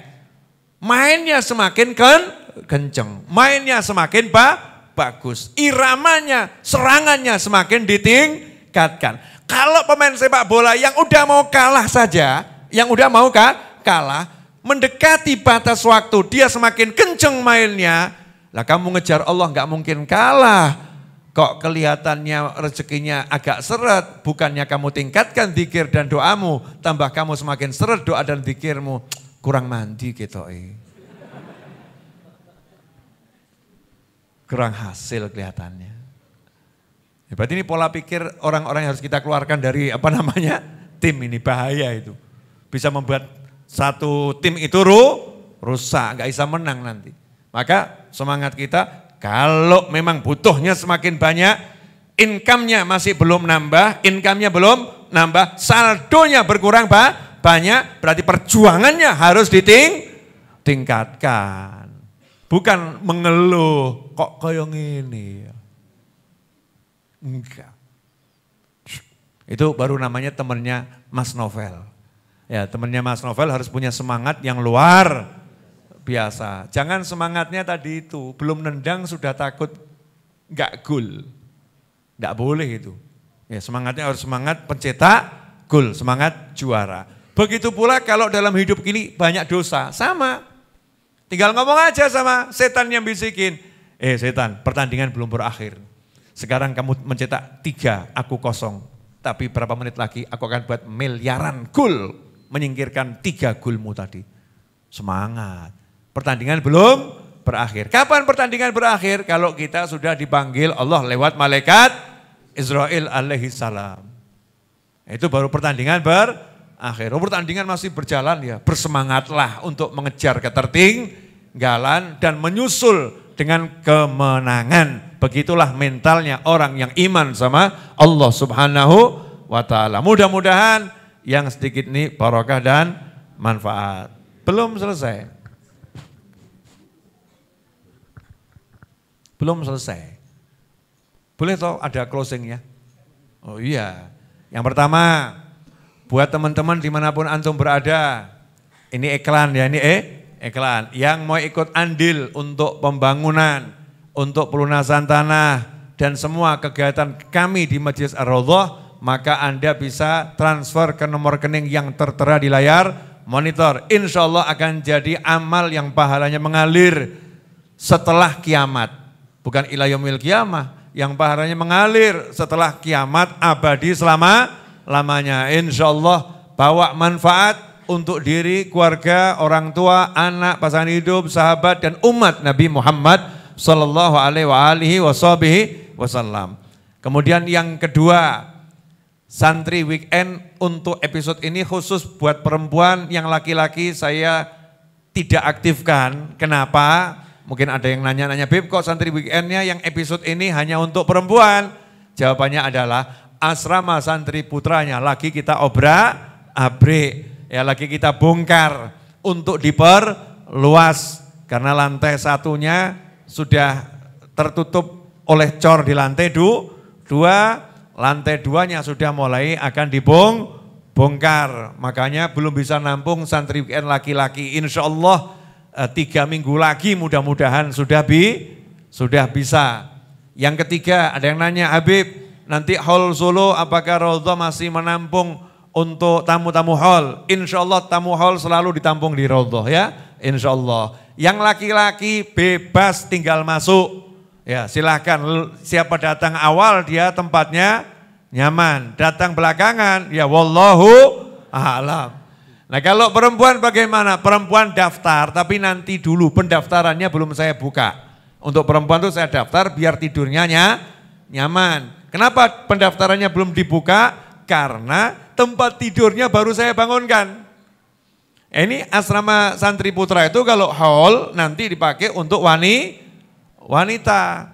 mainnya semakin ken, kenceng. Mainnya semakin Pak bagus. Iramanya, serangannya semakin ditingkatkan. Kalau pemain sepak bola yang udah mau kalah saja, yang udah mau kan kalah, mendekati batas waktu, dia semakin kenceng mainnya. Lah kamu ngejar Allah nggak mungkin kalah. Kok kelihatannya rezekinya agak seret, bukannya kamu tingkatkan zikir dan doamu, tambah kamu semakin seret doa dan zikirmu. Kurang mandi gitu. Eh. Kurang hasil kelihatannya. Ya, berarti ini pola pikir orang-orang yang harus kita keluarkan dari apa namanya tim ini bahaya itu. Bisa membuat satu tim itu ru, rusak, nggak bisa menang nanti. Maka semangat kita kalau memang butuhnya semakin banyak, income-nya masih belum nambah, income-nya belum nambah, saldonya berkurang pak, banyak, berarti perjuangannya harus diting tingkatkan. Bukan mengeluh, kok koyong ini. Enggak. Itu baru namanya temannya Mas Novel. Ya temennya Mas Novel harus punya semangat yang luar biasa. Jangan semangatnya tadi itu, belum nendang sudah takut nggak gol. Enggak boleh itu. Ya semangatnya harus semangat pencetak gol, semangat juara. Begitu pula kalau dalam hidup ini banyak dosa, sama. Tinggal ngomong aja sama setan yang bisikin. Eh setan, pertandingan belum berakhir. Sekarang kamu mencetak tiga, aku kosong. Tapi berapa menit lagi aku akan buat miliaran gol menyingkirkan tiga golmu tadi. Semangat. Pertandingan belum berakhir. Kapan pertandingan berakhir? Kalau kita sudah dipanggil Allah lewat malaikat Israel alaihi salam. Itu baru pertandingan berakhir. Oh, pertandingan masih berjalan ya. Bersemangatlah untuk mengejar ketertinggalan dan menyusul dengan kemenangan. Begitulah mentalnya orang yang iman sama Allah Subhanahu wa taala. Mudah-mudahan yang sedikit ini barokah dan manfaat. Belum selesai. Belum selesai. Boleh toh ada closing ya Oh iya. Yang pertama, buat teman-teman dimanapun antum berada, ini iklan ya, ini eh, iklan. Yang mau ikut andil untuk pembangunan, untuk pelunasan tanah, dan semua kegiatan kami di Majelis ar maka Anda bisa transfer ke nomor rekening yang tertera di layar monitor. Insya Allah akan jadi amal yang pahalanya mengalir setelah kiamat. Bukan ilayomil kiamah, yang pahalanya mengalir setelah kiamat abadi selama lamanya. Insya Allah bawa manfaat untuk diri, keluarga, orang tua, anak, pasangan hidup, sahabat dan umat Nabi Muhammad sallallahu alaihi wasallam. Kemudian yang kedua, santri weekend untuk episode ini khusus buat perempuan yang laki-laki saya tidak aktifkan. Kenapa? Mungkin ada yang nanya-nanya, Bib kok santri weekendnya yang episode ini hanya untuk perempuan? Jawabannya adalah asrama santri putranya lagi kita obra abrik ya lagi kita bongkar untuk diperluas karena lantai satunya sudah tertutup oleh cor di lantai du, dua, lantai duanya sudah mulai akan dibong, bongkar. Makanya belum bisa nampung santri weekend laki-laki. Insya Allah eh, tiga minggu lagi mudah-mudahan sudah bi, sudah bisa. Yang ketiga ada yang nanya Habib, nanti Hall Solo apakah Rodo masih menampung untuk tamu-tamu hall. Insya Allah tamu hall selalu ditampung di Raudhah ya. Insya Allah. Yang laki-laki bebas tinggal masuk. Ya silahkan siapa datang awal dia tempatnya nyaman. Datang belakangan ya wallahu alam. Nah kalau perempuan bagaimana? Perempuan daftar tapi nanti dulu pendaftarannya belum saya buka. Untuk perempuan itu saya daftar biar tidurnya nyaman. Kenapa pendaftarannya belum dibuka? Karena tempat tidurnya baru saya bangunkan. Ini asrama santri putra itu kalau hall nanti dipakai untuk wani, wanita.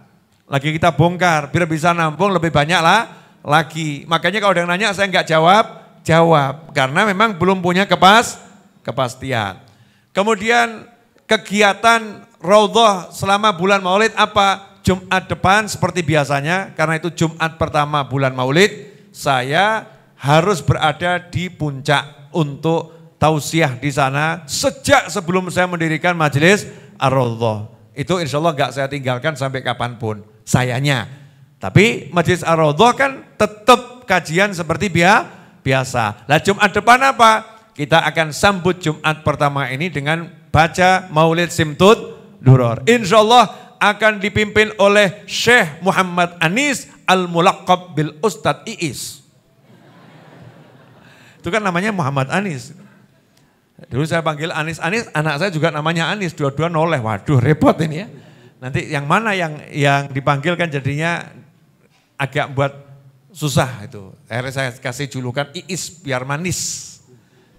Lagi kita bongkar, biar bisa nampung lebih banyak lah lagi. Makanya kalau ada yang nanya saya nggak jawab, jawab. Karena memang belum punya kepas, kepastian. Kemudian kegiatan Raudhah selama bulan maulid apa? Jumat depan seperti biasanya, karena itu Jumat pertama bulan maulid, saya harus berada di puncak untuk tausiah di sana sejak sebelum saya mendirikan majelis ar rodoh Itu insya Allah gak saya tinggalkan sampai kapanpun, sayanya. Tapi majelis ar kan tetap kajian seperti biasa. Nah Jumat depan apa? Kita akan sambut Jumat pertama ini dengan baca maulid simtud duror. Insya Allah akan dipimpin oleh Syekh Muhammad Anis al-mulaqab bil Ustadz Iis. Itu kan namanya Muhammad Anis. Dulu saya panggil Anis, Anis, anak saya juga namanya Anis, dua-dua noleh. Waduh, repot ini ya. Nanti yang mana yang yang dipanggil kan jadinya agak buat susah itu. Akhirnya saya kasih julukan Iis biar manis.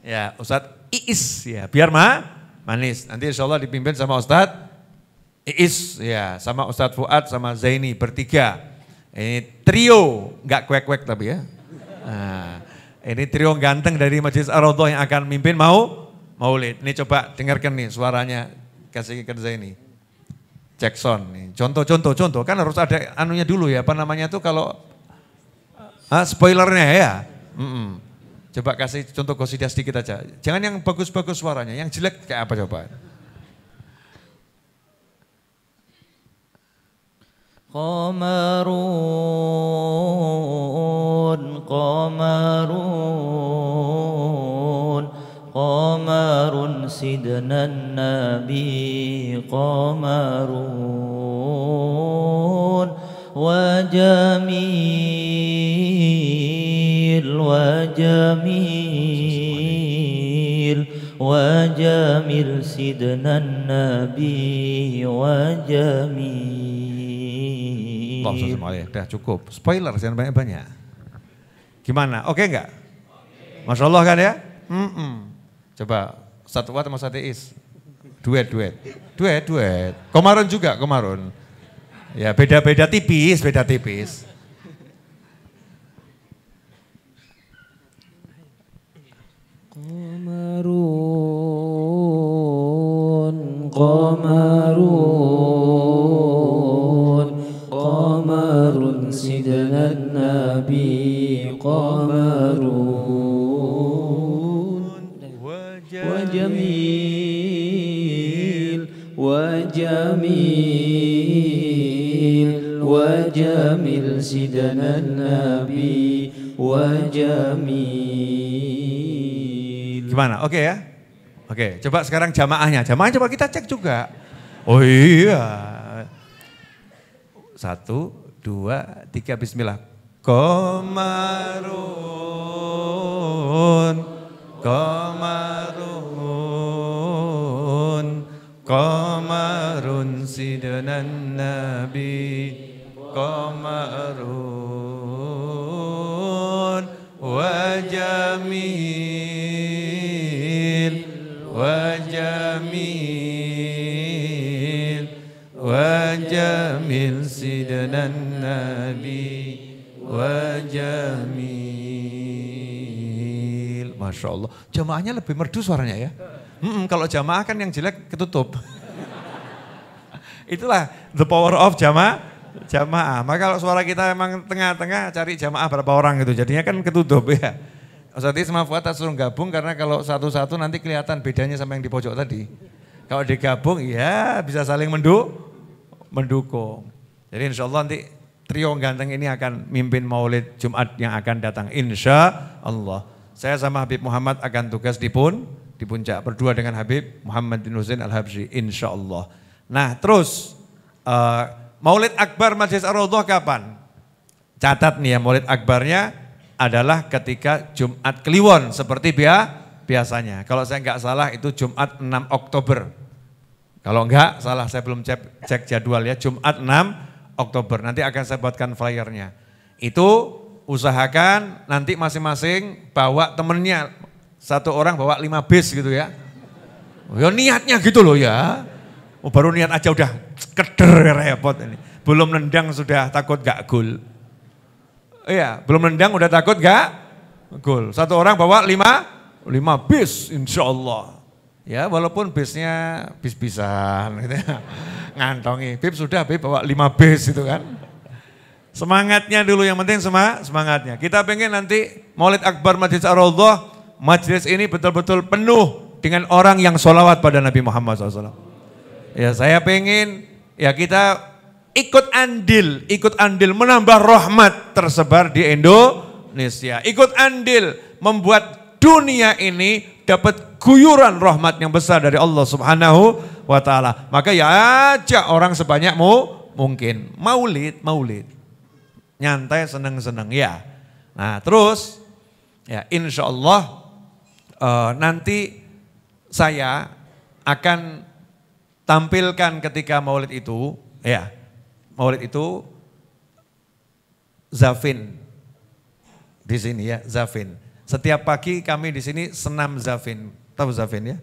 Ya, Ustadz Iis ya, biar ma manis. Nanti insya Allah dipimpin sama Ustadz Iis ya, sama Ustadz Fuad sama Zaini bertiga. Ini trio, nggak kuek-kuek tapi ya. Nah, ini trio ganteng dari Majelis ar yang akan mimpin mau Mau lihat. Ini coba dengarkan nih suaranya kasih kerja ini. Jackson Contoh contoh contoh kan harus ada anunya dulu ya apa namanya tuh kalau ah, spoilernya ya. Mm -mm. Coba kasih contoh kosidia sedikit aja. Jangan yang bagus-bagus suaranya, yang jelek kayak apa coba? قمر قمر قمر سيدنا النبي usah sama ya. Udah cukup. Spoiler jangan banyak-banyak. Gimana? Oke okay enggak? Masya Allah kan ya? Mm -mm. Coba satu wat sama satu is Duet, duet. Duet, duet. Komaron juga, komaron. Ya beda-beda tipis, beda tipis. Komarun, komarun. بي قمر وجميل وجميل وجميل سيدنا النبي وجميل gimana oke okay, ya oke okay, coba sekarang jamaahnya jamaah coba kita cek juga oh iya satu dua tiga bismillah Komarun Komarun Komarun Sidanan Nabi Komarun Wajamil Wajamil Wajamil Sidanan Nabi wajamil. Masya Allah. Jamaahnya lebih merdu suaranya ya. Hmm, kalau jamaah kan yang jelek ketutup. Itulah the power of jamaah. Jamaah. Maka kalau suara kita emang tengah-tengah cari jamaah berapa orang gitu. Jadinya kan ketutup ya. Ustaz Isma Fuad suruh gabung karena kalau satu-satu nanti kelihatan bedanya sama yang di pojok tadi. Kalau digabung ya bisa saling mendu, mendukung. Jadi insya Allah nanti trio ganteng ini akan mimpin maulid Jumat yang akan datang. Insya Allah. Saya sama Habib Muhammad akan tugas di pun, di puncak berdua dengan Habib Muhammad bin Husain Al-Habsyi. Insya Allah. Nah terus, uh, maulid akbar Masjid ar kapan? Catat nih ya, maulid akbarnya adalah ketika Jumat Kliwon seperti biasanya. Kalau saya nggak salah itu Jumat 6 Oktober. Kalau enggak salah saya belum cek, cek jadwal ya Jumat 6 Oktober. Nanti akan saya buatkan flyernya. Itu usahakan nanti masing-masing bawa temennya. Satu orang bawa lima bis gitu ya. Ya niatnya gitu loh ya. Oh, baru niat aja udah keder repot ini. Belum nendang sudah takut gak gul, Iya, belum nendang udah takut gak gul Satu orang bawa lima, lima bis insya Allah. Ya walaupun bisnya bis-bisan gitu ya. Ngantongi, Bib sudah Bib bawa 5 bis itu kan. Semangatnya dulu yang penting semangat, semangatnya. Kita pengen nanti Maulid Akbar Majlis Ar-Raudhah, majlis ini betul-betul penuh dengan orang yang sholawat pada Nabi Muhammad SAW. Ya saya pengen ya kita ikut andil, ikut andil menambah rahmat tersebar di Indonesia. Ikut andil membuat dunia ini dapat guyuran rahmat yang besar dari Allah Subhanahu wa taala. Maka ya ajak orang sebanyakmu mungkin. Maulid, maulid. Nyantai seneng-seneng ya. Nah, terus ya insya Allah uh, eh, nanti saya akan tampilkan ketika maulid itu ya. Maulid itu Zafin di sini ya, Zafin. Setiap pagi kami di sini senam Zafin. Tahu Zafin ya?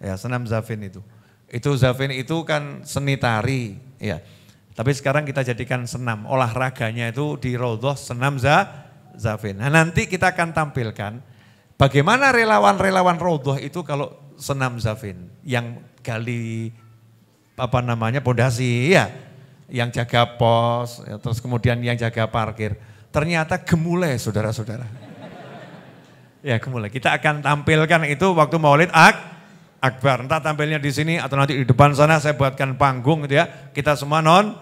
Ya, senam Zafin itu. Itu Zafin itu kan seni tari, ya. Tapi sekarang kita jadikan senam, olahraganya itu di Rodoh senam za, Zafin. Nah, nanti kita akan tampilkan bagaimana relawan-relawan Rodoh itu kalau senam Zafin yang gali apa namanya pondasi ya, yang jaga pos, ya, terus kemudian yang jaga parkir. Ternyata gemulai saudara-saudara. Ya, gemulai. Kita akan tampilkan itu waktu Maulid Ak Akbar. Entah tampilnya di sini atau nanti di depan sana saya buatkan panggung gitu ya. Kita semua non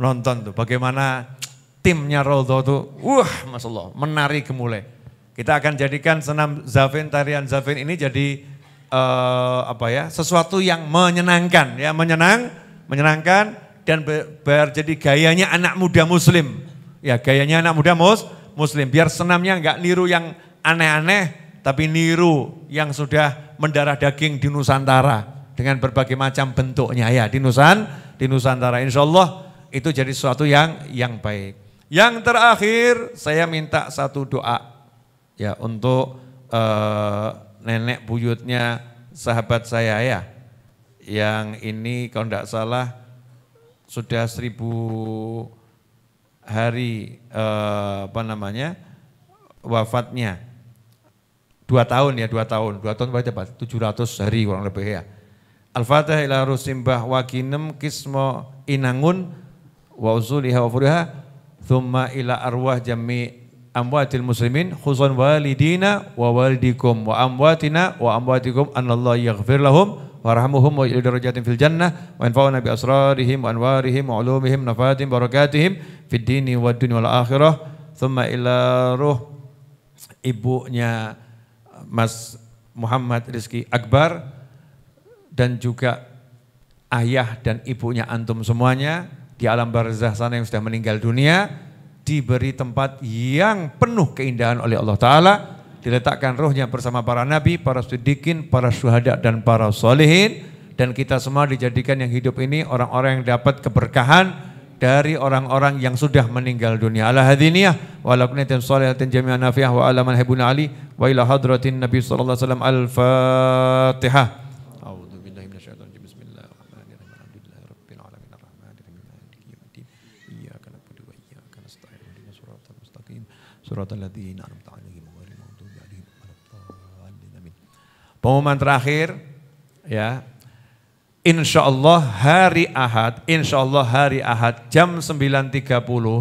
nonton tuh bagaimana timnya Roldo tuh. Wah, masyaallah, menari gemulai. Kita akan jadikan senam Zafin tarian Zafin ini jadi uh, apa ya? sesuatu yang menyenangkan ya, menyenang, menyenangkan dan biar jadi gayanya anak muda muslim. Ya, gayanya anak muda mus, muslim biar senamnya enggak niru yang aneh-aneh tapi niru yang sudah mendarah daging di Nusantara dengan berbagai macam bentuknya ya di Nusan di Nusantara Insya Allah itu jadi sesuatu yang yang baik yang terakhir saya minta satu doa ya untuk uh, nenek buyutnya sahabat saya ya yang ini kalau tidak salah sudah seribu hari uh, apa namanya wafatnya Dua tahun ya, dua tahun. Dua tahun berarti apa? ratus hari kurang lebih ya. Al-Fatihah ila rusimbah wa kinem kismo inangun wa usuliha wa furiha thumma ila arwah jami amwatil muslimin khusun walidina wa walidikum wa amwatina wa amwatikum anallah yaghfir lahum warhamuhum wa ila darajatin fil jannah wa infa'una bi asrarihim wa anwarihim wa ulumihim nafatim barakatihim fid dini wa dunia wal akhirah thumma ila ruh ibunya Mas Muhammad Rizki Akbar dan juga ayah dan ibunya antum semuanya di alam barzah sana yang sudah meninggal dunia diberi tempat yang penuh keindahan oleh Allah Ta'ala diletakkan rohnya bersama para nabi, para sudikin para syuhada dan para solehin dan kita semua dijadikan yang hidup ini orang-orang yang dapat keberkahan dari orang-orang yang sudah meninggal dunia. Ala hadiniyah wa ala kunatin salihatin jami'an nafiyah wa ala manhibun ali wa ila hadratin Nabi sallallahu alaihi wasallam al-Fatihah. Pengumuman terakhir ya Insya Allah hari Ahad, insya Allah hari Ahad jam 9.30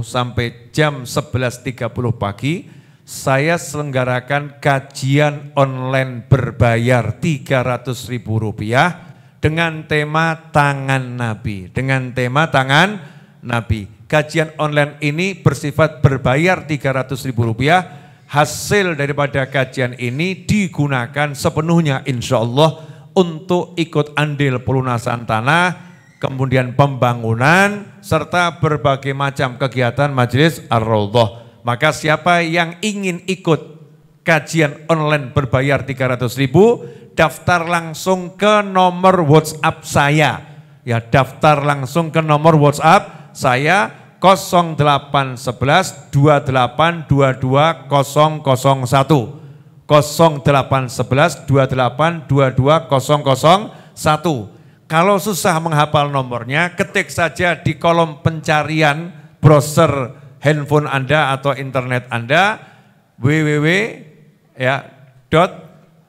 sampai jam 11.30 pagi saya selenggarakan kajian online berbayar 300 ribu rupiah dengan tema tangan Nabi. Dengan tema tangan Nabi. Kajian online ini bersifat berbayar 300 ribu rupiah. Hasil daripada kajian ini digunakan sepenuhnya insya Allah untuk ikut andil pelunasan tanah, kemudian pembangunan, serta berbagai macam kegiatan majelis ar -Rawdoh. Maka siapa yang ingin ikut kajian online berbayar 300 ribu, daftar langsung ke nomor WhatsApp saya. Ya, daftar langsung ke nomor WhatsApp saya 0811 2822 001. 0811 28 22001. Kalau susah menghafal nomornya, ketik saja di kolom pencarian browser handphone Anda atau internet Anda www ya dot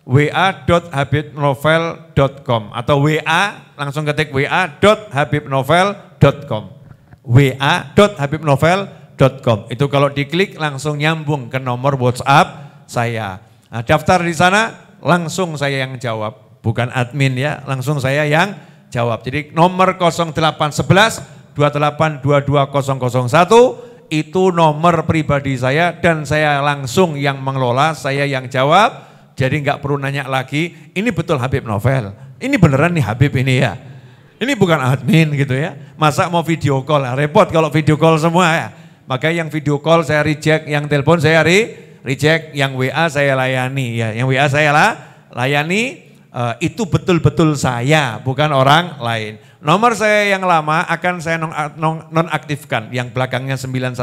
wa.habibnovel.com atau wa langsung ketik wa.habibnovel.com wa.habibnovel.com itu kalau diklik langsung nyambung ke nomor WhatsApp saya Nah, daftar di sana langsung saya yang jawab, bukan admin ya, langsung saya yang jawab. Jadi nomor 0811 2822001 itu nomor pribadi saya dan saya langsung yang mengelola, saya yang jawab. Jadi nggak perlu nanya lagi, ini betul Habib Novel. Ini beneran nih Habib ini ya. Ini bukan admin gitu ya. Masa mau video call, repot kalau video call semua ya. Makanya yang video call saya reject, yang telepon saya reject reject, yang WA saya layani ya, yang WA saya lah layani uh, itu betul-betul saya, bukan orang lain. Nomor saya yang lama akan saya nonaktifkan, non, non aktifkan, yang belakangnya 916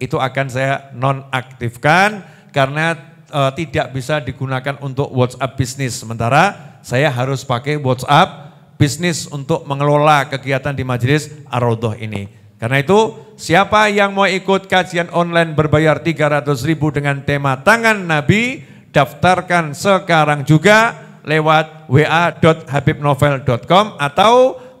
itu akan saya nonaktifkan karena uh, tidak bisa digunakan untuk WhatsApp bisnis. Sementara saya harus pakai WhatsApp bisnis untuk mengelola kegiatan di majelis ar rodoh ini. Karena itu siapa yang mau ikut kajian online berbayar 300 ribu dengan tema tangan Nabi, daftarkan sekarang juga lewat wa.habibnovel.com atau 0811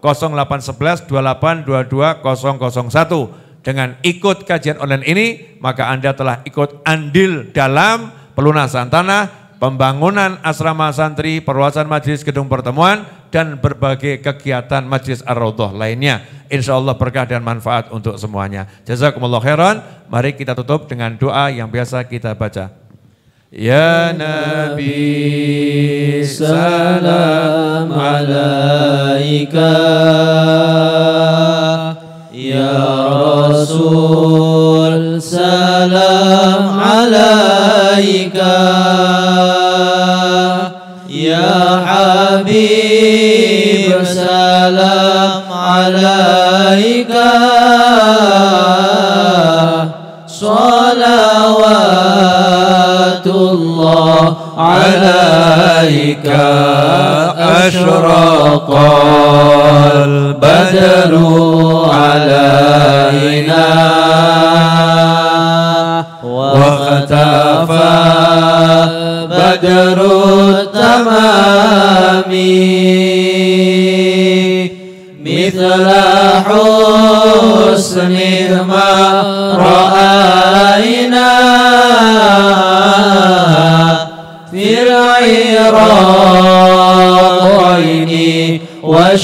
Dengan ikut kajian online ini, maka Anda telah ikut andil dalam pelunasan tanah, pembangunan asrama santri, perluasan majelis gedung pertemuan, dan berbagai kegiatan Majlis Ar-Raudhah lainnya. Insya Allah berkah dan manfaat untuk semuanya. Jazakumullah khairan. Mari kita tutup dengan doa yang biasa kita baca. Ya Nabi salam alaika Ya Rasul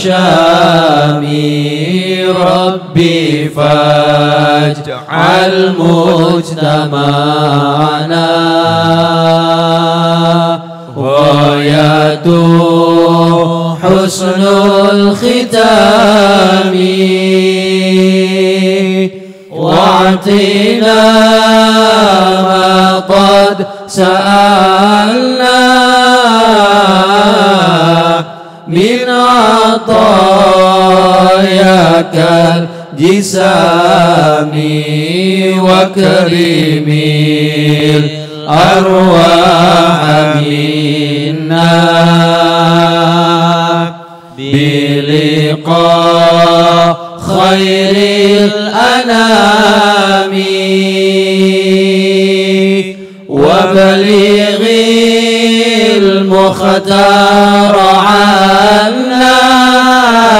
شامي ربي فاجعل مجتمعنا ويدو حسن الختام واعطنا ما قد سأل سامي وكريم الأرواح منا بلقاء خير الأنام وبلغ المختار عنا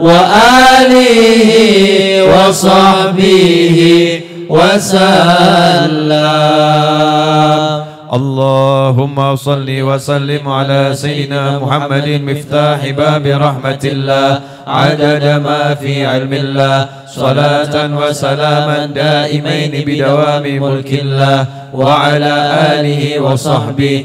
وآله وصحبه وسلم اللهم صل وسلم على سيدنا محمد مفتاح باب رحمة الله عدد ما في علم الله صلاة وسلاما دائمين بدوام ملك الله وعلى آله وصحبه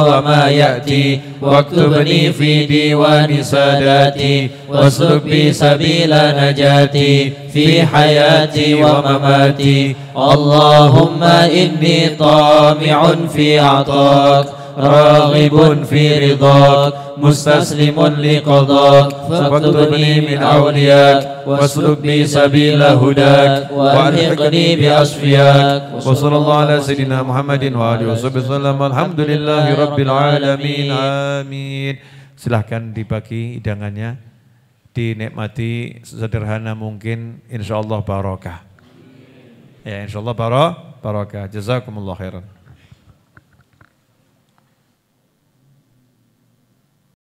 wa ma ya'ti Waktubni fi diwani sadati Wasluk bi sabila najati Fi hayati wa mamati Allahumma inni tami'un fi ataq راغب في رضاك مستسلم لقضاك فاكتبني من سبيل هداك وصلى الله على سيدنا محمد وصحبه وسلم الحمد لله رب العالمين Silahkan dibagi hidangannya, dinikmati sederhana mungkin, insya barokah. Ya insya barokah, barokah. Jazakumullah khairan.